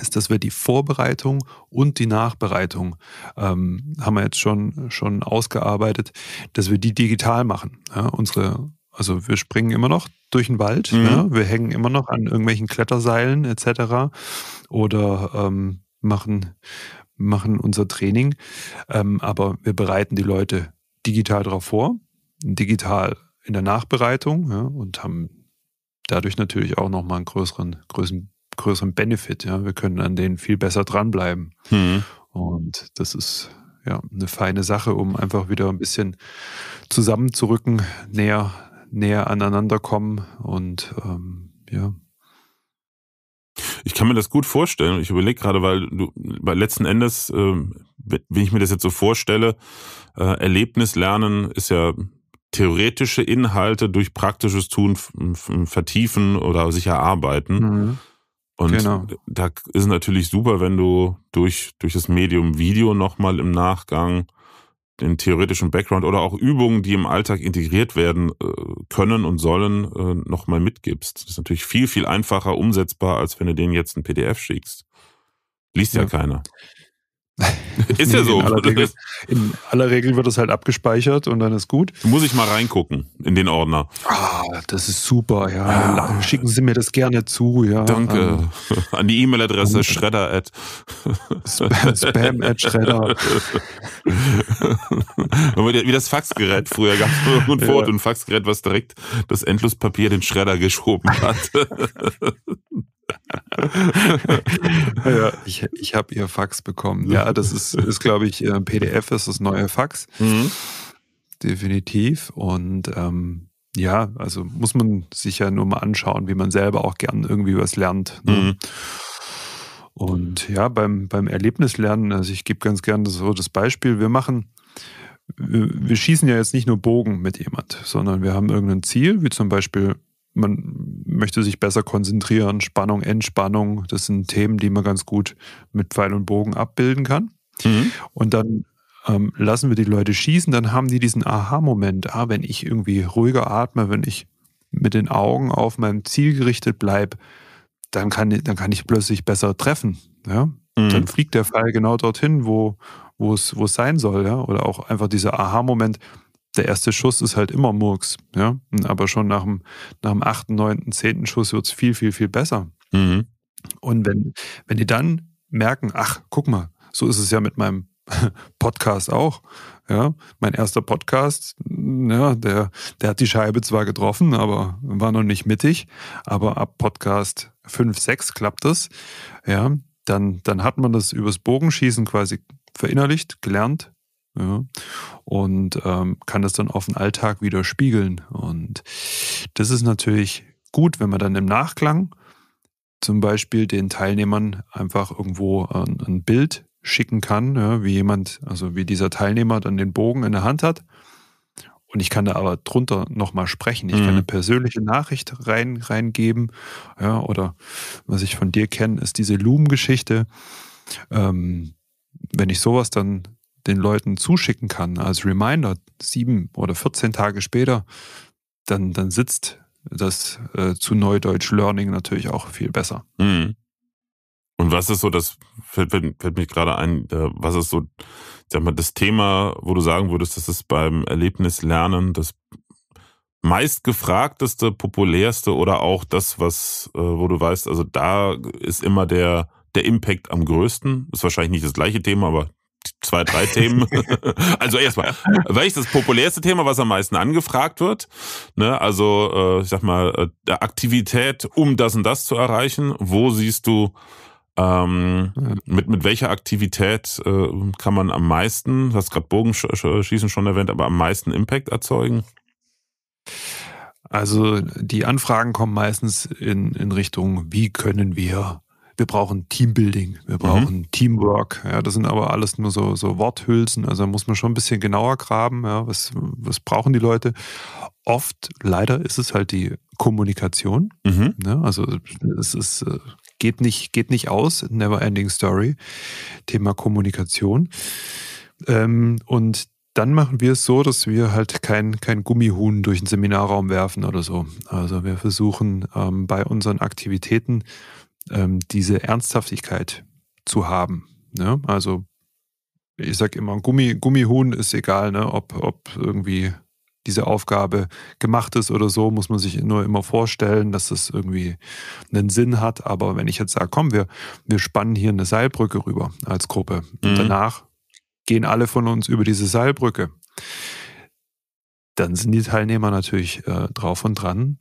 ist, dass wir die Vorbereitung und die Nachbereitung ähm, haben wir jetzt schon, schon ausgearbeitet, dass wir die digital machen. Ja, unsere, also wir springen immer noch durch den Wald, mhm. ja, wir hängen immer noch an irgendwelchen Kletterseilen etc. oder ähm, machen, machen unser Training, ähm, aber wir bereiten die Leute digital darauf vor, digital in der Nachbereitung ja, und haben dadurch natürlich auch nochmal einen größeren, größeren größeren Benefit. Ja? Wir können an denen viel besser dranbleiben. Mhm. Und das ist ja eine feine Sache, um einfach wieder ein bisschen zusammenzurücken, näher, näher aneinander kommen und ähm, ja. Ich kann mir das gut vorstellen. Ich überlege gerade, weil du, weil letzten Endes, äh, wenn ich mir das jetzt so vorstelle, äh, Erlebnis lernen ist ja theoretische Inhalte durch praktisches Tun vertiefen oder sich erarbeiten. Mhm. Und genau. da ist natürlich super, wenn du durch, durch das Medium Video nochmal im Nachgang den theoretischen Background oder auch Übungen, die im Alltag integriert werden äh, können und sollen, äh, nochmal mitgibst. Das ist natürlich viel, viel einfacher umsetzbar, als wenn du denen jetzt ein PDF schickst. Liest ja, ja keiner ist ja so. In aller, Regel, in aller, Regel, wird das halt abgespeichert und dann ist gut. Muss ich mal reingucken in den Ordner. Ah, das ist super, ja. ja. Schicken Sie mir das gerne zu, ja. Danke. Ähm, An die E-Mail-Adresse schredder. at Spam, Spam at Shredder. Wie das Faxgerät früher gab es und fort ja. ein Faxgerät, was direkt das Endlospapier den Schredder geschoben hat. ja, ich, ich habe ihr Fax bekommen. Ne? Ja, das ist, ist glaube ich, äh, PDF ist das neue Fax. Mhm. Definitiv. Und ähm, ja, also muss man sich ja nur mal anschauen, wie man selber auch gern irgendwie was lernt. Ne? Mhm. Und ja, beim, beim Erlebnislernen, also ich gebe ganz gerne so das Beispiel, wir machen, wir schießen ja jetzt nicht nur Bogen mit jemand, sondern wir haben irgendein Ziel, wie zum Beispiel man möchte sich besser konzentrieren, Spannung, Entspannung, das sind Themen, die man ganz gut mit Pfeil und Bogen abbilden kann. Mhm. Und dann ähm, lassen wir die Leute schießen, dann haben die diesen Aha-Moment, ah, wenn ich irgendwie ruhiger atme, wenn ich mit den Augen auf meinem Ziel gerichtet bleibe, dann kann, dann kann ich plötzlich besser treffen. Ja? Mhm. Dann fliegt der Pfeil genau dorthin, wo, es, es sein soll, ja. Oder auch einfach dieser Aha-Moment, der erste Schuss ist halt immer Murks. Ja? Aber schon nach dem, nach dem 8., 9., 10. Schuss wird es viel, viel, viel besser. Mhm. Und wenn, wenn die dann merken, ach, guck mal, so ist es ja mit meinem Podcast auch. Ja, mein erster Podcast, ja, der, der hat die Scheibe zwar getroffen, aber war noch nicht mittig. Aber ab Podcast 5, 6 klappt es. Ja, dann, dann hat man das übers Bogenschießen quasi verinnerlicht, gelernt, ja, und ähm, kann das dann auf den Alltag wieder spiegeln. Und das ist natürlich gut, wenn man dann im Nachklang zum Beispiel den Teilnehmern einfach irgendwo ein, ein Bild schicken kann, ja, wie jemand, also wie dieser Teilnehmer dann den Bogen in der Hand hat. Und ich kann da aber drunter nochmal sprechen. Ich mhm. kann eine persönliche Nachricht rein, reingeben. Ja, oder was ich von dir kenne, ist diese Loom-Geschichte. Ähm, wenn ich sowas dann den Leuten zuschicken kann als Reminder, sieben oder 14 Tage später, dann, dann sitzt das äh, zu Neudeutsch Learning natürlich auch viel besser. Mhm. Und was ist so, das fällt, fällt, fällt mich gerade ein, was ist so, sag mal, das Thema, wo du sagen würdest, das ist beim Erlebnislernen das meistgefragteste, populärste oder auch das, was, äh, wo du weißt, also da ist immer der, der Impact am größten. Ist wahrscheinlich nicht das gleiche Thema, aber zwei, drei Themen. also erstmal, welches das populärste Thema, was am meisten angefragt wird? Ne? Also, äh, ich sag mal, äh, Aktivität, um das und das zu erreichen. Wo siehst du, ähm, mit, mit welcher Aktivität äh, kann man am meisten, du hast gerade Bogenschießen schon erwähnt, aber am meisten Impact erzeugen? Also die Anfragen kommen meistens in, in Richtung, wie können wir wir brauchen Teambuilding, wir mhm. brauchen mhm. Teamwork. Ja, das sind aber alles nur so, so Worthülsen. Also muss man schon ein bisschen genauer graben. Ja, was, was brauchen die Leute? Oft, leider, ist es halt die Kommunikation. Mhm. Ne? Also es ist, äh, geht, nicht, geht nicht aus, never ending story. Thema Kommunikation. Ähm, und dann machen wir es so, dass wir halt kein, kein Gummihuhn durch den Seminarraum werfen oder so. Also wir versuchen ähm, bei unseren Aktivitäten ähm, diese Ernsthaftigkeit zu haben. Ne? Also ich sage immer, Gummi, Gummihuhn ist egal, ne? ob, ob irgendwie diese Aufgabe gemacht ist oder so, muss man sich nur immer vorstellen, dass das irgendwie einen Sinn hat. Aber wenn ich jetzt sage, komm, wir, wir spannen hier eine Seilbrücke rüber als Gruppe. Mhm. danach gehen alle von uns über diese Seilbrücke. Dann sind die Teilnehmer natürlich äh, drauf und dran,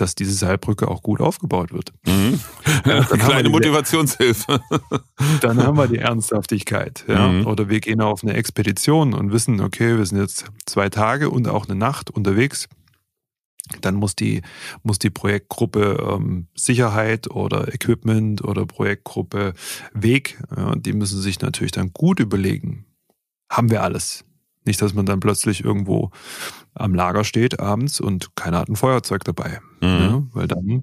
dass diese Seilbrücke auch gut aufgebaut wird. Mhm. Ja, Kleine Motivationshilfe. dann haben wir die Ernsthaftigkeit. Ja? Mhm. Oder wir gehen auf eine Expedition und wissen, okay, wir sind jetzt zwei Tage und auch eine Nacht unterwegs. Dann muss die, muss die Projektgruppe ähm, Sicherheit oder Equipment oder Projektgruppe Weg, ja, die müssen sich natürlich dann gut überlegen. Haben wir alles? Nicht, dass man dann plötzlich irgendwo am Lager steht abends und keiner hat ein Feuerzeug dabei. Mhm. Ja, ne? weil dann,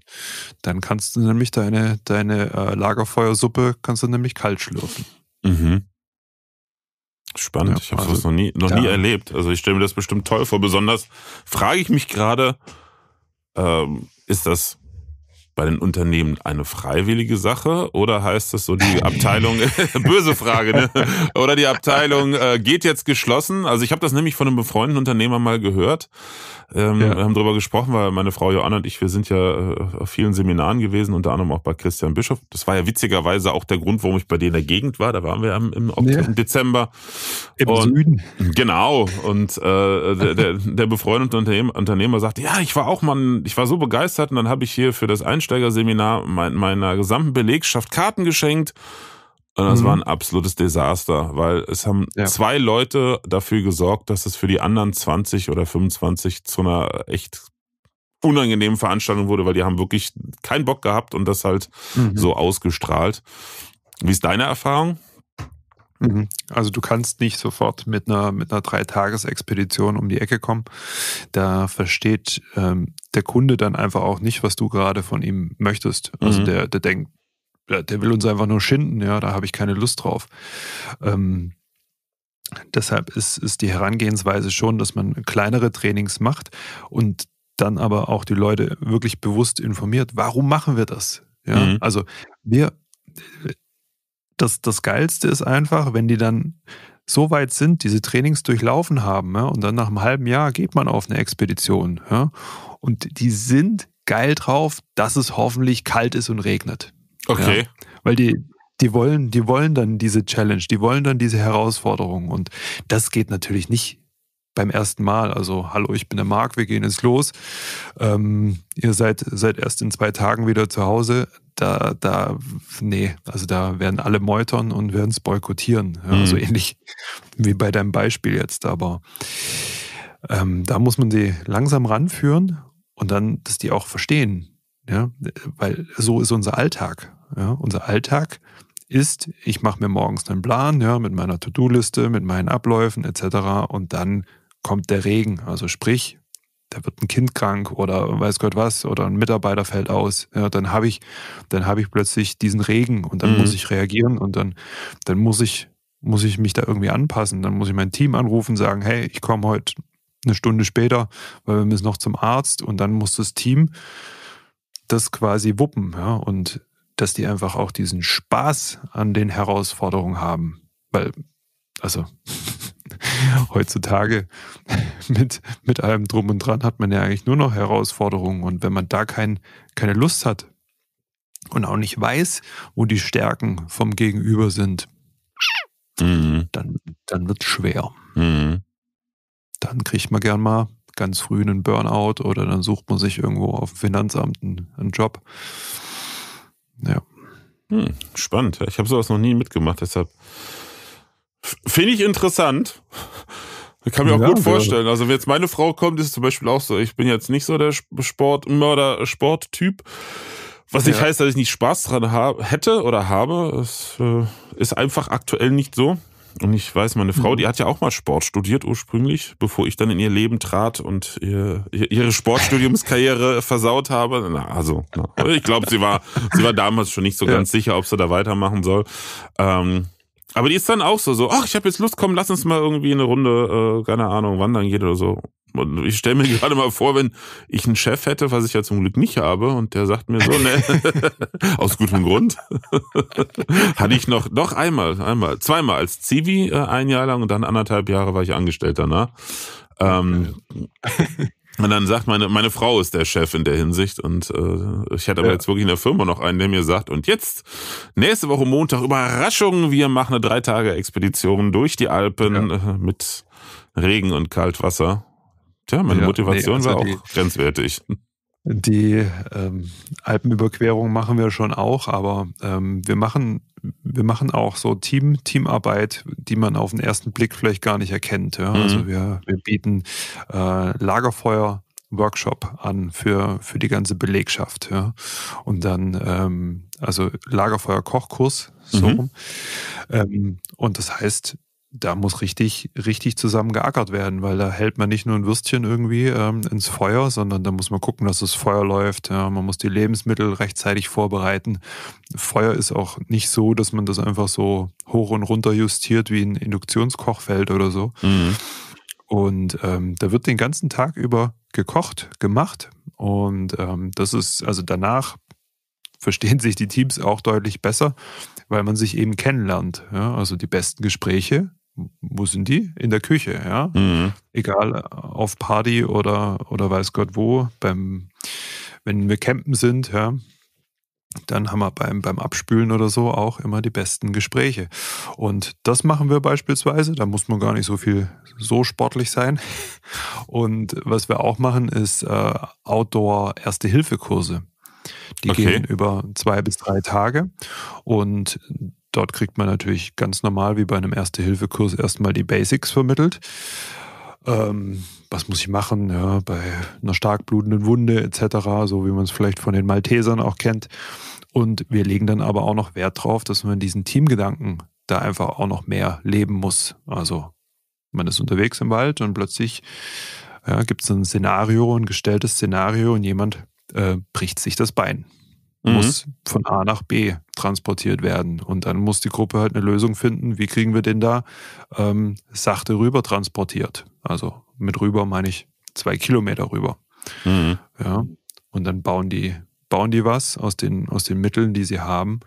dann kannst du nämlich deine, deine äh, Lagerfeuersuppe kannst du nämlich kalt schlürfen. Mhm. Spannend, ja, ich habe also, das noch nie, noch nie erlebt. Also ich stelle mir das bestimmt toll vor. Besonders frage ich mich gerade, ähm, ist das bei den Unternehmen eine freiwillige Sache oder heißt das so die Abteilung, böse Frage, ne? oder die Abteilung äh, geht jetzt geschlossen? Also ich habe das nämlich von einem befreundeten Unternehmer mal gehört. Ähm, ja. Wir haben darüber gesprochen, weil meine Frau Joanna und ich, wir sind ja äh, auf vielen Seminaren gewesen, unter anderem auch bei Christian Bischof. Das war ja witzigerweise auch der Grund, warum ich bei denen in der Gegend war. Da waren wir im, im, Oktober, ja. im Dezember. Im und, Süden. Genau. Und äh, der, der, der befreundete Unternehmer, Unternehmer sagte, ja, ich war auch mal, ich war so begeistert und dann habe ich hier für das Einstellungsgespräch Einsteigerseminar meiner gesamten Belegschaft Karten geschenkt. Und das mhm. war ein mhm. absolutes Desaster, weil es haben ja. zwei Leute dafür gesorgt, dass es für die anderen 20 oder 25 zu einer echt unangenehmen Veranstaltung wurde, weil die haben wirklich keinen Bock gehabt und das halt mhm. so ausgestrahlt. Wie ist deine Erfahrung? Mhm. Also du kannst nicht sofort mit einer, mit einer Drei-Tages-Expedition um die Ecke kommen. Da versteht ähm, der Kunde dann einfach auch nicht, was du gerade von ihm möchtest. Also mhm. der, der denkt, der will uns einfach nur schinden, ja, da habe ich keine Lust drauf. Ähm, deshalb ist, ist die Herangehensweise schon, dass man kleinere Trainings macht und dann aber auch die Leute wirklich bewusst informiert, warum machen wir das? Ja, mhm. also wir das, das Geilste ist einfach, wenn die dann so weit sind, diese Trainings durchlaufen haben, ja, und dann nach einem halben Jahr geht man auf eine Expedition. Ja, und die sind geil drauf, dass es hoffentlich kalt ist und regnet. Okay. Ja, weil die, die wollen, die wollen dann diese Challenge, die wollen dann diese Herausforderung. Und das geht natürlich nicht beim ersten Mal. Also, hallo, ich bin der Marc, wir gehen jetzt los. Ähm, ihr seid, seid erst in zwei Tagen wieder zu Hause da, da, nee, also da werden alle meutern und werden es boykottieren. Ja, mhm. So ähnlich wie bei deinem Beispiel jetzt. Aber ähm, da muss man sie langsam ranführen und dann, dass die auch verstehen. Ja, weil so ist unser Alltag. Ja, unser Alltag ist, ich mache mir morgens einen Plan, ja, mit meiner To-Do-Liste, mit meinen Abläufen etc. Und dann kommt der Regen. Also sprich, da wird ein Kind krank oder weiß Gott was oder ein Mitarbeiter fällt aus, ja, dann habe ich, dann habe ich plötzlich diesen Regen und dann mhm. muss ich reagieren und dann, dann muss ich, muss ich mich da irgendwie anpassen. Dann muss ich mein Team anrufen, sagen, hey, ich komme heute eine Stunde später, weil wir müssen noch zum Arzt und dann muss das Team das quasi wuppen, ja, und dass die einfach auch diesen Spaß an den Herausforderungen haben. Weil, also, heutzutage mit, mit allem drum und dran hat man ja eigentlich nur noch Herausforderungen. Und wenn man da kein, keine Lust hat und auch nicht weiß, wo die Stärken vom Gegenüber sind, mhm. dann, dann wird es schwer. Mhm. Dann kriegt man gern mal ganz früh einen Burnout oder dann sucht man sich irgendwo auf dem Finanzamt einen, einen Job. Ja. Hm, spannend. Ich habe sowas noch nie mitgemacht, deshalb Finde ich interessant. Ich kann mir auch ja, gut vorstellen. Also wenn jetzt meine Frau kommt, ist zum Beispiel auch so. Ich bin jetzt nicht so der Sportmörder-Sport-Typ. Was ja. nicht heißt, dass ich nicht Spaß dran hab, hätte oder habe. Es äh, ist einfach aktuell nicht so. Und ich weiß, meine Frau, mhm. die hat ja auch mal Sport studiert ursprünglich, bevor ich dann in ihr Leben trat und ihr, ihre Sportstudiumskarriere versaut habe. Na, also, na. ich glaube, sie war, sie war damals schon nicht so ja. ganz sicher, ob sie da weitermachen soll. Ähm, aber die ist dann auch so, so, ach, ich habe jetzt Lust, komm, lass uns mal irgendwie eine Runde, äh, keine Ahnung, wandern gehen oder so. Und ich stelle mir gerade mal vor, wenn ich einen Chef hätte, was ich ja zum Glück nicht habe, und der sagt mir so, ne, aus gutem Grund, hatte ich noch, doch einmal, einmal, zweimal als Zivi äh, ein Jahr lang und dann anderthalb Jahre war ich angestellt danach. Ne? Ähm, und dann sagt meine, meine Frau ist der Chef in der Hinsicht. Und äh, ich hatte aber ja. jetzt wirklich in der Firma noch einen, der mir sagt, und jetzt, nächste Woche Montag, Überraschung, wir machen eine drei Tage Expedition durch die Alpen ja. äh, mit Regen und Kaltwasser. Tja, meine ja, Motivation nee, also war die, auch grenzwertig. Die ähm, Alpenüberquerung machen wir schon auch, aber ähm, wir machen wir machen auch so Team, Teamarbeit, die man auf den ersten Blick vielleicht gar nicht erkennt. Ja? Mhm. Also wir, wir bieten äh, Lagerfeuer. Workshop an für, für die ganze Belegschaft. Ja. Und dann, ähm, also Lagerfeuer-Kochkurs, so mhm. ähm, und das heißt, da muss richtig, richtig zusammen geackert werden, weil da hält man nicht nur ein Würstchen irgendwie ähm, ins Feuer, sondern da muss man gucken, dass das Feuer läuft. Ja, man muss die Lebensmittel rechtzeitig vorbereiten. Feuer ist auch nicht so, dass man das einfach so hoch und runter justiert wie ein Induktionskochfeld oder so. Mhm. Und ähm, da wird den ganzen Tag über gekocht, gemacht. Und ähm, das ist, also danach verstehen sich die Teams auch deutlich besser, weil man sich eben kennenlernt. Ja? Also die besten Gespräche wo sind die? In der Küche, ja. Mhm. Egal, auf Party oder, oder weiß Gott wo, beim, wenn wir campen sind, ja. Dann haben wir beim, beim Abspülen oder so auch immer die besten Gespräche. Und das machen wir beispielsweise. Da muss man gar nicht so viel so sportlich sein. Und was wir auch machen, ist äh, Outdoor-Erste-Hilfe-Kurse. Die okay. gehen über zwei bis drei Tage. Und Dort kriegt man natürlich ganz normal wie bei einem Erste-Hilfe-Kurs erstmal die Basics vermittelt. Ähm, was muss ich machen ja, bei einer stark blutenden Wunde etc., so wie man es vielleicht von den Maltesern auch kennt. Und wir legen dann aber auch noch Wert drauf, dass man diesen Teamgedanken da einfach auch noch mehr leben muss. Also man ist unterwegs im Wald und plötzlich ja, gibt es ein Szenario, ein gestelltes Szenario und jemand äh, bricht sich das Bein mhm. muss von A nach B transportiert werden. Und dann muss die Gruppe halt eine Lösung finden, wie kriegen wir den da ähm, sachte rüber transportiert. Also mit rüber meine ich zwei Kilometer rüber. Mhm. Ja. Und dann bauen die, bauen die was aus den, aus den Mitteln, die sie haben.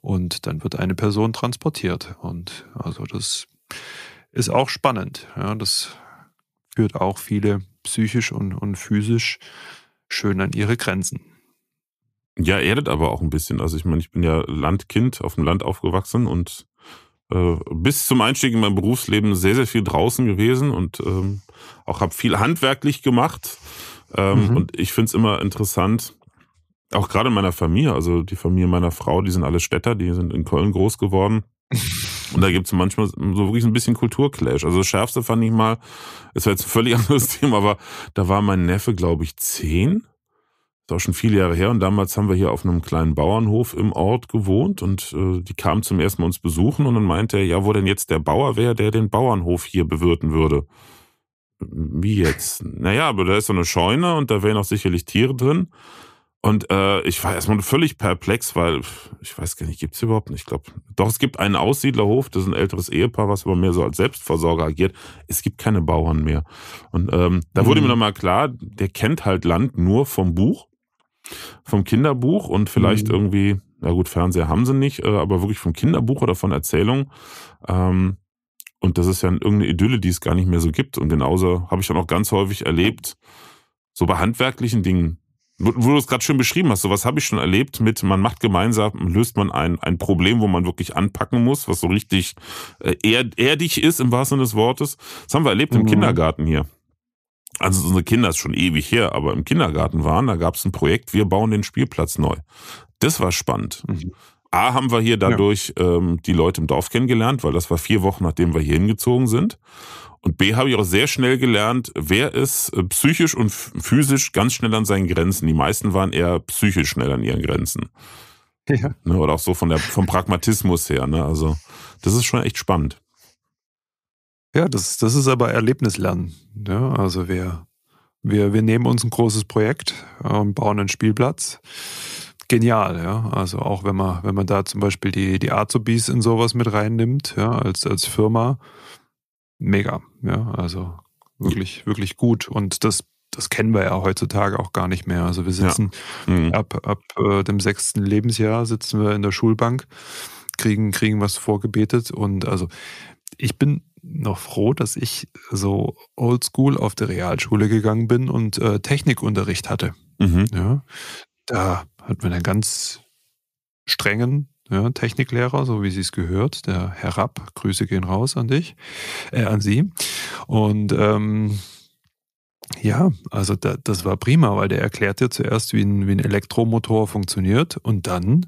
Und dann wird eine Person transportiert. Und also das ist auch spannend. Ja, das führt auch viele psychisch und, und physisch schön an ihre Grenzen. Ja, erdet aber auch ein bisschen. Also ich meine, ich bin ja Landkind, auf dem Land aufgewachsen und äh, bis zum Einstieg in mein Berufsleben sehr, sehr viel draußen gewesen und ähm, auch habe viel handwerklich gemacht. Ähm, mhm. Und ich finde es immer interessant, auch gerade in meiner Familie, also die Familie meiner Frau, die sind alle Städter, die sind in Köln groß geworden. Und da gibt es manchmal so wirklich ein bisschen Kulturclash. Also das Schärfste fand ich mal, es war jetzt ein völlig anderes Thema, aber da war mein Neffe, glaube ich, zehn ist auch schon viele Jahre her. Und damals haben wir hier auf einem kleinen Bauernhof im Ort gewohnt und äh, die kamen zum ersten Mal uns besuchen und dann meinte er, ja, wo denn jetzt der Bauer wäre, der den Bauernhof hier bewirten würde. Wie jetzt? Naja, aber da ist so eine Scheune und da wären auch sicherlich Tiere drin. Und äh, ich war erstmal völlig perplex, weil ich weiß gar nicht, gibt es überhaupt nicht. Ich glaube, doch, es gibt einen Aussiedlerhof, das ist ein älteres Ehepaar, was aber mehr so als Selbstversorger agiert. Es gibt keine Bauern mehr. Und ähm, da mhm. wurde mir nochmal klar, der kennt halt Land nur vom Buch vom Kinderbuch und vielleicht mhm. irgendwie, na gut, Fernseher haben sie nicht, äh, aber wirklich vom Kinderbuch oder von Erzählungen. Ähm, und das ist ja irgendeine Idylle, die es gar nicht mehr so gibt. Und genauso habe ich dann auch ganz häufig erlebt, so bei handwerklichen Dingen, wo, wo du es gerade schön beschrieben hast, so was habe ich schon erlebt mit, man macht gemeinsam, löst man ein, ein Problem, wo man wirklich anpacken muss, was so richtig äh, erd, erdig ist im wahrsten Sinne des Wortes. Das haben wir erlebt im mhm. Kindergarten hier also unsere Kinder ist schon ewig her, aber im Kindergarten waren, da gab es ein Projekt, wir bauen den Spielplatz neu. Das war spannend. Mhm. A, haben wir hier dadurch ja. ähm, die Leute im Dorf kennengelernt, weil das war vier Wochen, nachdem wir hier hingezogen sind. Und B, habe ich auch sehr schnell gelernt, wer ist äh, psychisch und physisch ganz schnell an seinen Grenzen. Die meisten waren eher psychisch schnell an ihren Grenzen. Ja. Ne, oder auch so von der, vom Pragmatismus her. Ne? Also, das ist schon echt spannend. Ja, das, das ist aber Erlebnislernen. Ja, ne? also wir, wir, wir nehmen uns ein großes Projekt und ähm, bauen einen Spielplatz. Genial, ja. Also auch wenn man, wenn man da zum Beispiel die, die Azubis in sowas mit reinnimmt, ja, als, als Firma, mega, ja. Also wirklich, ja. wirklich gut. Und das, das kennen wir ja heutzutage auch gar nicht mehr. Also wir sitzen ja. mhm. ab, ab äh, dem sechsten Lebensjahr sitzen wir in der Schulbank, kriegen, kriegen was vorgebetet und also ich bin noch froh, dass ich so oldschool auf die Realschule gegangen bin und äh, Technikunterricht hatte. Mhm. Ja, da hat man einen ganz strengen ja, Techniklehrer, so wie sie es gehört, der Herab. Grüße gehen raus an dich, äh, an sie. Und ähm, ja, also da, das war prima, weil der erklärt dir zuerst, wie ein, wie ein Elektromotor funktioniert und dann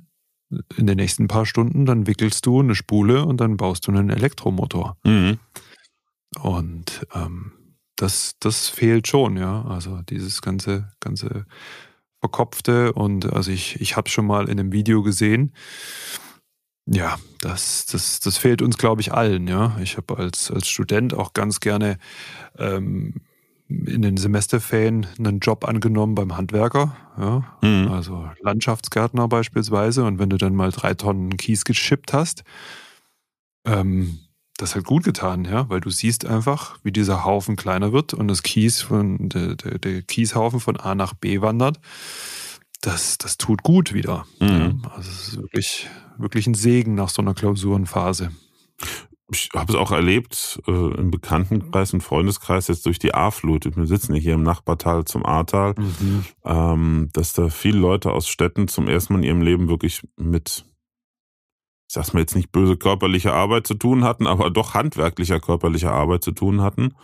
in den nächsten paar Stunden, dann wickelst du eine Spule und dann baust du einen Elektromotor. Mhm. Und ähm, das, das fehlt schon, ja. Also dieses ganze, ganze verkopfte und also ich, ich habe es schon mal in einem Video gesehen. Ja, das, das, das fehlt uns, glaube ich, allen, ja. Ich habe als, als Student auch ganz gerne ähm, in den Semesterferien einen Job angenommen beim Handwerker, ja? mhm. also Landschaftsgärtner beispielsweise. Und wenn du dann mal drei Tonnen Kies geschippt hast, ähm, das hat gut getan, ja, weil du siehst einfach, wie dieser Haufen kleiner wird und das Kies von der, der, der Kieshaufen von A nach B wandert. Das, das tut gut wieder. Mhm. Ja? Also es ist wirklich, wirklich ein Segen nach so einer Klausurenphase ich habe es auch erlebt, äh, im Bekanntenkreis, im Freundeskreis, jetzt durch die A-Flut. Wir sitzen hier im Nachbartal zum Ahrtal, mhm. ähm, dass da viele Leute aus Städten zum ersten Mal in ihrem Leben wirklich mit, ich sag's mal jetzt nicht böse körperlicher Arbeit zu tun hatten, aber doch handwerklicher körperlicher Arbeit zu tun hatten,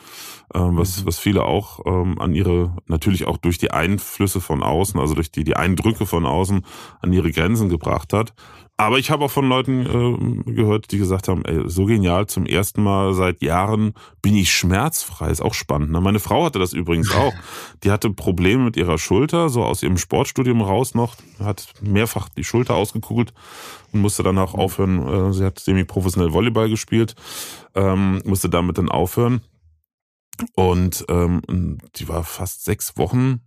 ähm, was, mhm. was viele auch ähm, an ihre, natürlich auch durch die Einflüsse von außen, also durch die, die Eindrücke von außen an ihre Grenzen gebracht hat aber ich habe auch von Leuten äh, gehört, die gesagt haben, ey, so genial, zum ersten Mal seit Jahren bin ich schmerzfrei. Ist auch spannend. Ne? Meine Frau hatte das übrigens auch. Die hatte Probleme mit ihrer Schulter, so aus ihrem Sportstudium raus noch, hat mehrfach die Schulter ausgekugelt und musste dann auch aufhören. Äh, sie hat semi-professionell Volleyball gespielt, ähm, musste damit dann aufhören. Und ähm, die war fast sechs Wochen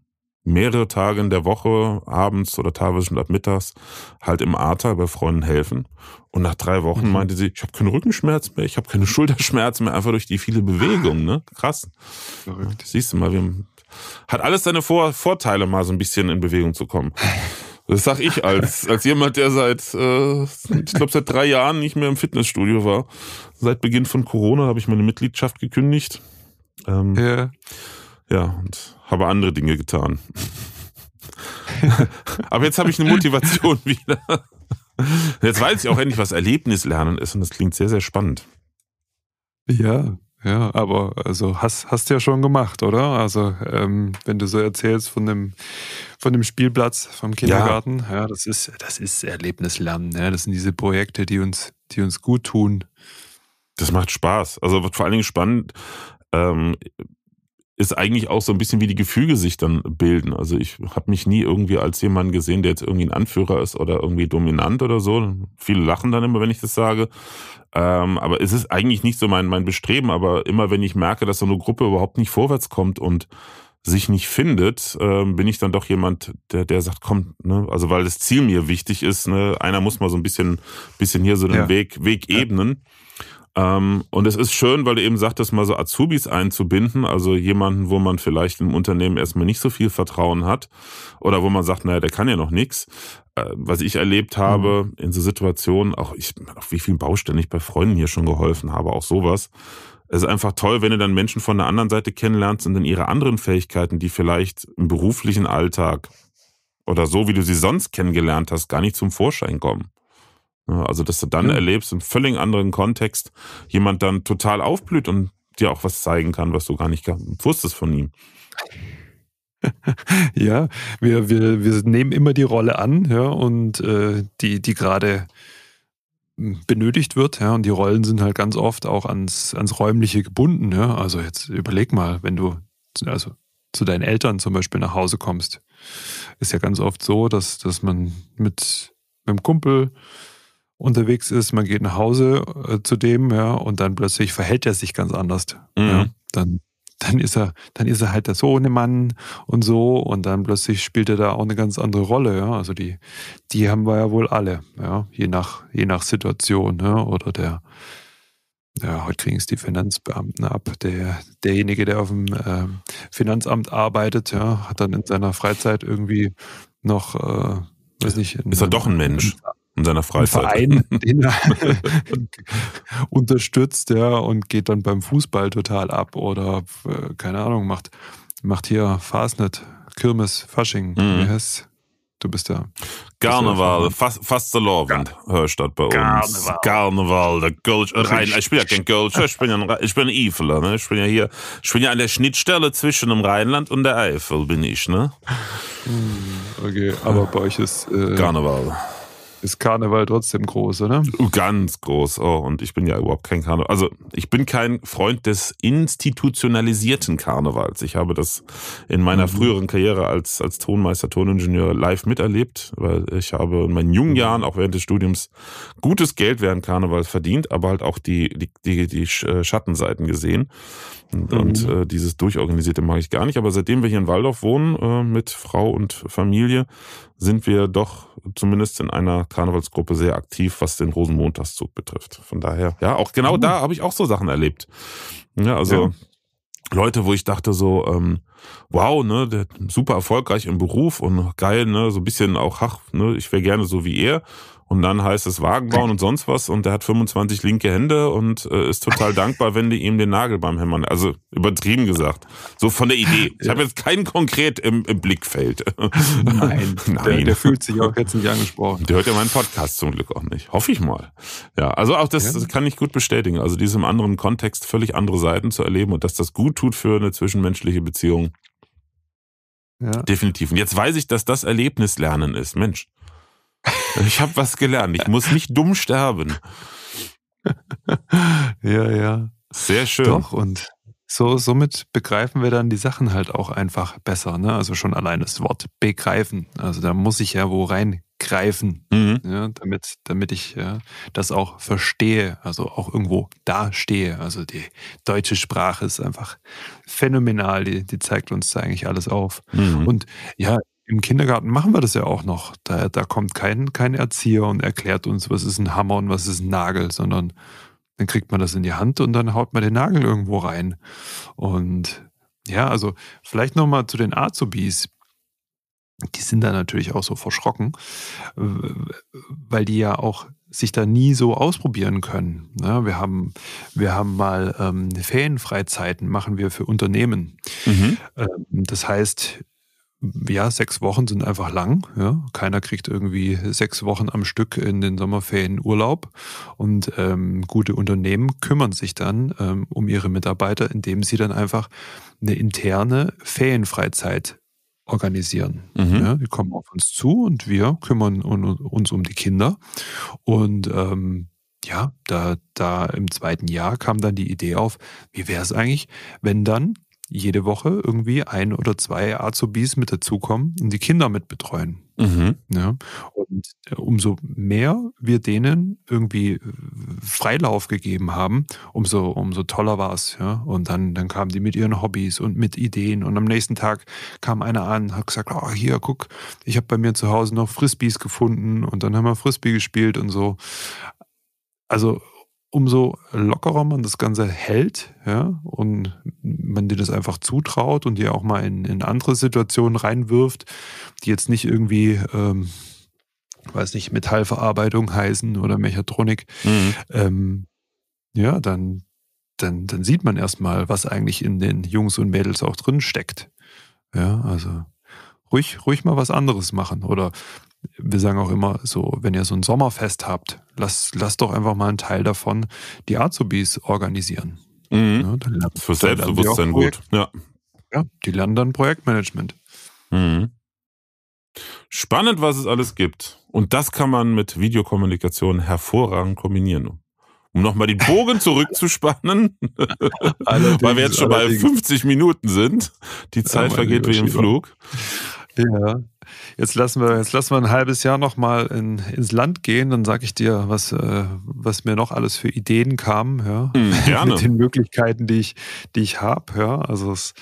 mehrere Tage in der Woche, abends oder teilweise schon ab mittags, halt im Ahrtal bei Freunden helfen. Und nach drei Wochen mhm. meinte sie, ich habe keinen Rückenschmerz mehr, ich habe keine Schulterschmerzen mehr, einfach durch die viele Bewegungen. Ne? Krass. Verrückt. Siehst du mal, wie haben, hat alles seine Vor Vorteile, mal so ein bisschen in Bewegung zu kommen. Das sag ich als, als jemand, der seit, äh, ich glaube, seit drei Jahren nicht mehr im Fitnessstudio war. Seit Beginn von Corona habe ich meine Mitgliedschaft gekündigt. Ähm, ja. Ja, und habe andere Dinge getan. Aber jetzt habe ich eine Motivation wieder. Jetzt weiß ich auch endlich, was Erlebnislernen ist und das klingt sehr, sehr spannend. Ja, ja, aber also hast, hast ja schon gemacht, oder? Also ähm, wenn du so erzählst von dem, von dem Spielplatz, vom Kindergarten, ja, ja das ist, das ist Erlebnislernen. Ja, das sind diese Projekte, die uns, die uns gut tun. Das macht Spaß. Also wird vor allen Dingen spannend. Ähm, ist eigentlich auch so ein bisschen, wie die Gefüge sich dann bilden. Also ich habe mich nie irgendwie als jemand gesehen, der jetzt irgendwie ein Anführer ist oder irgendwie dominant oder so. Viele lachen dann immer, wenn ich das sage. Ähm, aber es ist eigentlich nicht so mein, mein Bestreben, aber immer wenn ich merke, dass so eine Gruppe überhaupt nicht vorwärts kommt und sich nicht findet, ähm, bin ich dann doch jemand, der, der sagt, komm, ne? also weil das Ziel mir wichtig ist, ne? einer muss mal so ein bisschen, bisschen hier so den ja. Weg, Weg ebnen. Ja. Ähm, und es ist schön, weil du eben sagtest, mal so Azubis einzubinden, also jemanden, wo man vielleicht im Unternehmen erstmal nicht so viel Vertrauen hat oder wo man sagt, naja, der kann ja noch nichts. Äh, was ich erlebt habe mhm. in so Situationen, auch ich, auf wie vielen Baustellen ich bei Freunden hier schon geholfen habe, auch sowas. Es ist einfach toll, wenn du dann Menschen von der anderen Seite kennenlernst und dann ihre anderen Fähigkeiten, die vielleicht im beruflichen Alltag oder so, wie du sie sonst kennengelernt hast, gar nicht zum Vorschein kommen. Ne? Also, dass du dann ja. erlebst, im völlig anderen Kontext, jemand dann total aufblüht und dir auch was zeigen kann, was du gar nicht wusstest von ihm. ja, wir, wir, wir nehmen immer die Rolle an, ja, und äh, die, die gerade hm, benötigt wird, ja, und die Rollen sind halt ganz oft auch ans, ans Räumliche gebunden, ja. Also jetzt überleg mal, wenn du also zu deinen Eltern zum Beispiel nach Hause kommst, ist ja ganz oft so, dass, dass man mit, mit einem Kumpel unterwegs ist, man geht nach Hause äh, zu dem, ja, und dann plötzlich verhält er sich ganz anders. Mhm. Ja, dann, dann ist er, dann ist er halt der Mann und so, und dann plötzlich spielt er da auch eine ganz andere Rolle, ja. Also die, die haben wir ja wohl alle, ja, je nach, je nach Situation, ja, ne? oder der, ja, heute kriegen es die Finanzbeamten ab. Der, derjenige, der auf dem äh, Finanzamt arbeitet, ja, hat dann in seiner Freizeit irgendwie noch, äh, weiß nicht. Ist er doch ein Mensch? in seiner Freizeit. Verein, den er unterstützt, ja, und geht dann beim Fußball total ab oder äh, keine Ahnung, macht, macht hier Fastnet, Kirmes, Fasching, mhm. wie heißt Du bist ja. Karneval, fast, fast der Lovend, Hörstadt bei uns. Karneval. der Kölsch, äh, Rhein, ich bin ja kein Kölsch, ich bin ja ein, ich bin ein Eifeler, ne? Ich bin ja hier, ich bin ja an der Schnittstelle zwischen dem Rheinland und der Eifel, bin ich, ne? Hm, okay, aber bei euch ist. Äh, Karneval ist Karneval trotzdem groß, oder? Ganz groß. Oh, und ich bin ja überhaupt kein Karneval. Also ich bin kein Freund des institutionalisierten Karnevals. Ich habe das in meiner mhm. früheren Karriere als, als Tonmeister, Toningenieur live miterlebt, weil ich habe in meinen jungen mhm. Jahren, auch während des Studiums, gutes Geld während Karneval verdient, aber halt auch die, die, die, die äh, Schattenseiten gesehen. Und, mhm. und äh, dieses Durchorganisierte mag ich gar nicht. Aber seitdem wir hier in Waldorf wohnen, äh, mit Frau und Familie, sind wir doch zumindest in einer Karnevalsgruppe sehr aktiv, was den Rosenmontagszug betrifft. Von daher, ja, auch genau oh. da habe ich auch so Sachen erlebt. Ja, also ja. Leute, wo ich dachte so, ähm, wow, ne, der, super erfolgreich im Beruf und geil, ne, so ein bisschen auch, ach, ne, ich wäre gerne so wie er. Und dann heißt es Wagen bauen und sonst was. Und der hat 25 linke Hände und äh, ist total dankbar, wenn die ihm den Nagel beim Hämmern. Also übertrieben gesagt. So von der Idee. Ich habe jetzt keinen konkret im, im Blickfeld. Nein, Nein. Der, der, fühlt sich auch jetzt nicht angesprochen. Der hört ja meinen Podcast zum Glück auch nicht. Hoffe ich mal. Ja, also auch das, ja. das kann ich gut bestätigen. Also diesem anderen Kontext völlig andere Seiten zu erleben und dass das gut tut für eine zwischenmenschliche Beziehung. Ja. Definitiv. Und jetzt weiß ich, dass das Erlebnislernen ist. Mensch, ich habe was gelernt. Ich muss nicht dumm sterben. ja, ja. Sehr schön. Doch, und so, somit begreifen wir dann die Sachen halt auch einfach besser. Ne? Also schon allein das Wort begreifen. Also da muss ich ja wo reingreifen, mhm. ja, damit, damit ich ja, das auch verstehe, also auch irgendwo dastehe. Also die deutsche Sprache ist einfach phänomenal. Die, die zeigt uns da eigentlich alles auf. Mhm. Und ja, im Kindergarten machen wir das ja auch noch. Da, da kommt kein, kein Erzieher und erklärt uns, was ist ein Hammer und was ist ein Nagel, sondern dann kriegt man das in die Hand und dann haut man den Nagel irgendwo rein. Und ja, also vielleicht nochmal zu den Azubis. Die sind da natürlich auch so verschrocken, weil die ja auch sich da nie so ausprobieren können. Ja, ne? wir, haben, wir haben mal ähm, Ferienfreizeiten, machen wir für Unternehmen. Mhm. Ähm, das heißt, ja, sechs Wochen sind einfach lang. Ja. Keiner kriegt irgendwie sechs Wochen am Stück in den Sommerferien Urlaub. Und ähm, gute Unternehmen kümmern sich dann ähm, um ihre Mitarbeiter, indem sie dann einfach eine interne Ferienfreizeit organisieren. Mhm. Ja, die kommen auf uns zu und wir kümmern uns um die Kinder. Und ähm, ja, da, da im zweiten Jahr kam dann die Idee auf, wie wäre es eigentlich, wenn dann jede Woche irgendwie ein oder zwei Azubis mit dazukommen und die Kinder mit betreuen. Mhm. Ja, und äh, umso mehr wir denen irgendwie äh, Freilauf gegeben haben, umso, umso toller war es. Ja? Und dann, dann kamen die mit ihren Hobbys und mit Ideen. Und am nächsten Tag kam einer an, und hat gesagt, oh, hier, guck, ich habe bei mir zu Hause noch Frisbees gefunden. Und dann haben wir Frisbee gespielt und so. Also umso lockerer man das Ganze hält ja, und man dir das einfach zutraut und dir auch mal in, in andere Situationen reinwirft, die jetzt nicht irgendwie, ähm, weiß nicht, Metallverarbeitung heißen oder Mechatronik, mhm. ähm, ja, dann, dann, dann sieht man erstmal, was eigentlich in den Jungs und Mädels auch drin steckt. Ja, also ruhig, ruhig mal was anderes machen. Oder wir sagen auch immer so, wenn ihr so ein Sommerfest habt, lasst, lasst doch einfach mal einen Teil davon die Azubis organisieren. Mhm. Ja, ne, dann, Für Selbstbewusstsein gut. Ja. ja, die lernen dann Projektmanagement. Mhm. Spannend, was es alles gibt. Und das kann man mit Videokommunikation hervorragend kombinieren. Um nochmal den Bogen zurückzuspannen, weil wir jetzt schon allerdings. bei 50 Minuten sind. Die Zeit ja, vergeht wie im Flug. Ja. Jetzt lassen wir, jetzt lassen wir ein halbes Jahr nochmal in, ins Land gehen, dann sage ich dir, was, äh, was mir noch alles für Ideen kamen, ja. Hm, gerne. Mit den Möglichkeiten, die ich, die ich habe, ja. Also es,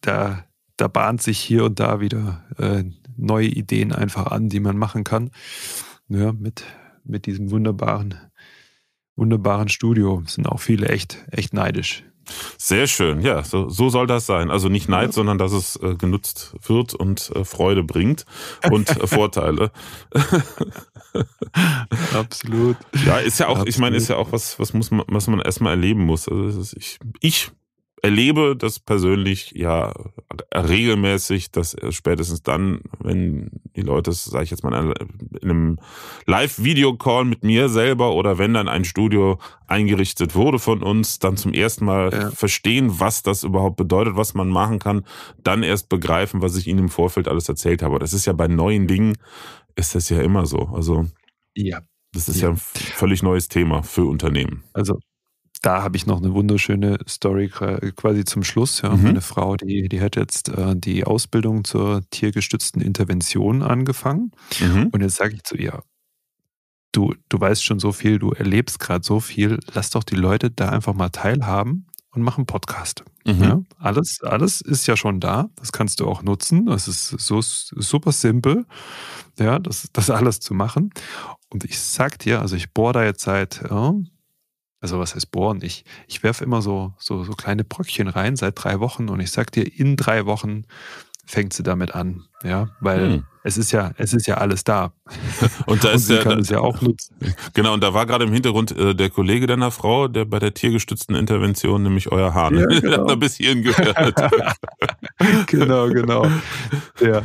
da, da bahnt sich hier und da wieder äh, neue Ideen einfach an, die man machen kann. Ja, mit, mit diesem wunderbaren, wunderbaren Studio. Sind auch viele echt, echt neidisch. Sehr schön, ja, so, so soll das sein. Also nicht Neid, ja. sondern dass es äh, genutzt wird und äh, Freude bringt und äh, Vorteile. Absolut. Ja, ist ja auch, Absolut. ich meine, ist ja auch was, was muss man, was man erstmal erleben muss. Also ich, ich erlebe das persönlich ja regelmäßig, dass spätestens dann, wenn die Leute, sage ich jetzt mal, in einem Live-Video-Call mit mir selber oder wenn dann ein Studio eingerichtet wurde von uns, dann zum ersten Mal ja. verstehen, was das überhaupt bedeutet, was man machen kann, dann erst begreifen, was ich ihnen im Vorfeld alles erzählt habe. Das ist ja bei neuen Dingen, ist das ja immer so. Also ja. Das ist ja, ja ein völlig neues Thema für Unternehmen. Also da habe ich noch eine wunderschöne Story quasi zum Schluss. Ja, mhm. Meine Frau, die, die hat jetzt äh, die Ausbildung zur tiergestützten Intervention angefangen. Mhm. Und jetzt sage ich zu ihr, du, du weißt schon so viel, du erlebst gerade so viel, lass doch die Leute da einfach mal teilhaben und mach einen Podcast. Mhm. Ja, alles, alles ist ja schon da, das kannst du auch nutzen. Das ist so super simpel, ja, das, das alles zu machen. Und ich sag dir, also ich bohre da jetzt seit ja, also was heißt bohren? Ich, ich werfe immer so, so, so kleine Bröckchen rein seit drei Wochen und ich sag dir, in drei Wochen fängt sie damit an. Ja, weil hm. es ist ja, es ist ja alles da. Und da ist und sie der, kann da, es ja auch nutzen. Genau, und da war gerade im Hintergrund äh, der Kollege deiner Frau, der bei der tiergestützten Intervention, nämlich euer Hahn. Ja, genau. hat bis hierhin gehört. genau, genau. Ja.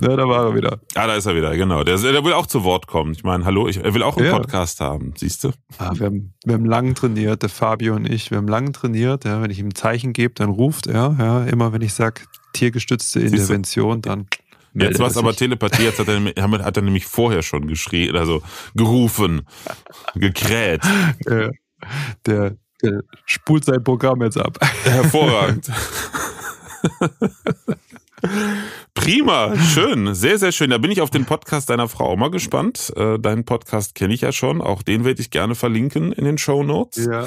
Ja, da war er wieder. Ah, da ist er wieder, genau. Der, der will auch zu Wort kommen. Ich meine, hallo, ich, er will auch einen ja. Podcast haben, siehst du? Ah, wir, haben, wir haben lang trainiert, der Fabio und ich. Wir haben lang trainiert. Ja, wenn ich ihm ein Zeichen gebe, dann ruft er. Ja, immer wenn ich sage, tiergestützte Intervention, dann. Jetzt war es aber Telepathie, jetzt hat er, hat er nämlich vorher schon geschrien, also gerufen, gekräht. Der, der, der spult sein Programm jetzt ab. Hervorragend. Prima, schön, sehr, sehr schön. Da bin ich auf den Podcast deiner Frau auch mal gespannt. Äh, deinen Podcast kenne ich ja schon, auch den werde ich gerne verlinken in den Show Notes. Ja.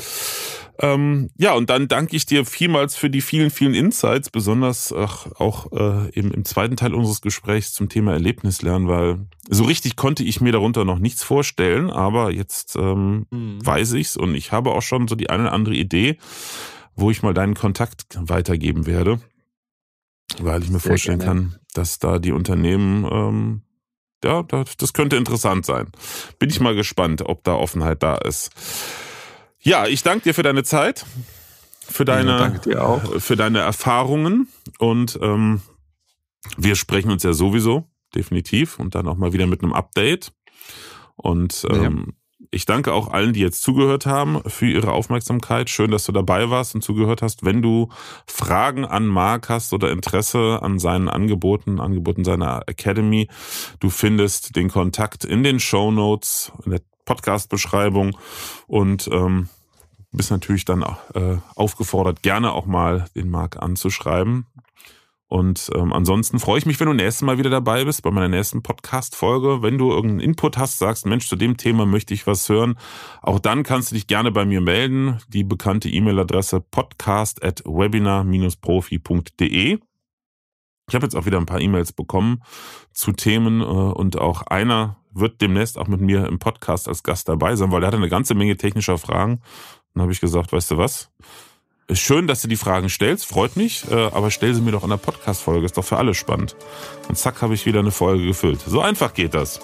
Ähm, ja, und dann danke ich dir vielmals für die vielen, vielen Insights, besonders ach, auch äh, im, im, zweiten Teil unseres Gesprächs zum Thema Erlebnislernen, weil so richtig konnte ich mir darunter noch nichts vorstellen, aber jetzt ähm, mhm. weiß ich's und ich habe auch schon so die eine oder andere Idee, wo ich mal deinen Kontakt weitergeben werde. Weil ich mir Sehr vorstellen gerne. kann, dass da die Unternehmen, ähm, ja, das, das könnte interessant sein. Bin ich mal gespannt, ob da Offenheit da ist. Ja, ich danke dir für deine Zeit, für deine, ja, für deine Erfahrungen und ähm, wir sprechen uns ja sowieso, definitiv, und dann auch mal wieder mit einem Update. Und ähm, ich danke auch allen, die jetzt zugehört haben, für ihre Aufmerksamkeit. Schön, dass du dabei warst und zugehört hast. Wenn du Fragen an Marc hast oder Interesse an seinen Angeboten, Angeboten seiner Academy, du findest den Kontakt in den Show Notes, in der Podcast-Beschreibung und ähm, bist natürlich dann äh, aufgefordert, gerne auch mal den Marc anzuschreiben. Und ähm, ansonsten freue ich mich, wenn du nächstes Mal wieder dabei bist bei meiner nächsten Podcast-Folge. Wenn du irgendeinen Input hast, sagst, Mensch, zu dem Thema möchte ich was hören, auch dann kannst du dich gerne bei mir melden. Die bekannte E-Mail-Adresse podcast.webinar-profi.de. Ich habe jetzt auch wieder ein paar E-Mails bekommen zu Themen äh, und auch einer wird demnächst auch mit mir im Podcast als Gast dabei sein, weil er hatte eine ganze Menge technischer Fragen. Dann habe ich gesagt, weißt du was? Schön, dass du die Fragen stellst, freut mich, äh, aber stell sie mir doch in der Podcast-Folge, ist doch für alle spannend. Und zack, habe ich wieder eine Folge gefüllt. So einfach geht das.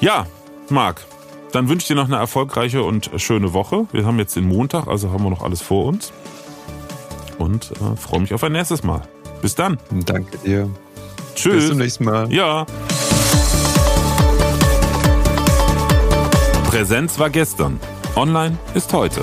Ja, Marc, dann wünsche ich dir noch eine erfolgreiche und schöne Woche. Wir haben jetzt den Montag, also haben wir noch alles vor uns. Und äh, freue mich auf ein nächstes Mal. Bis dann. Danke dir. Tschüss. Bis zum nächsten Mal. Ja. Präsenz war gestern. Online ist heute.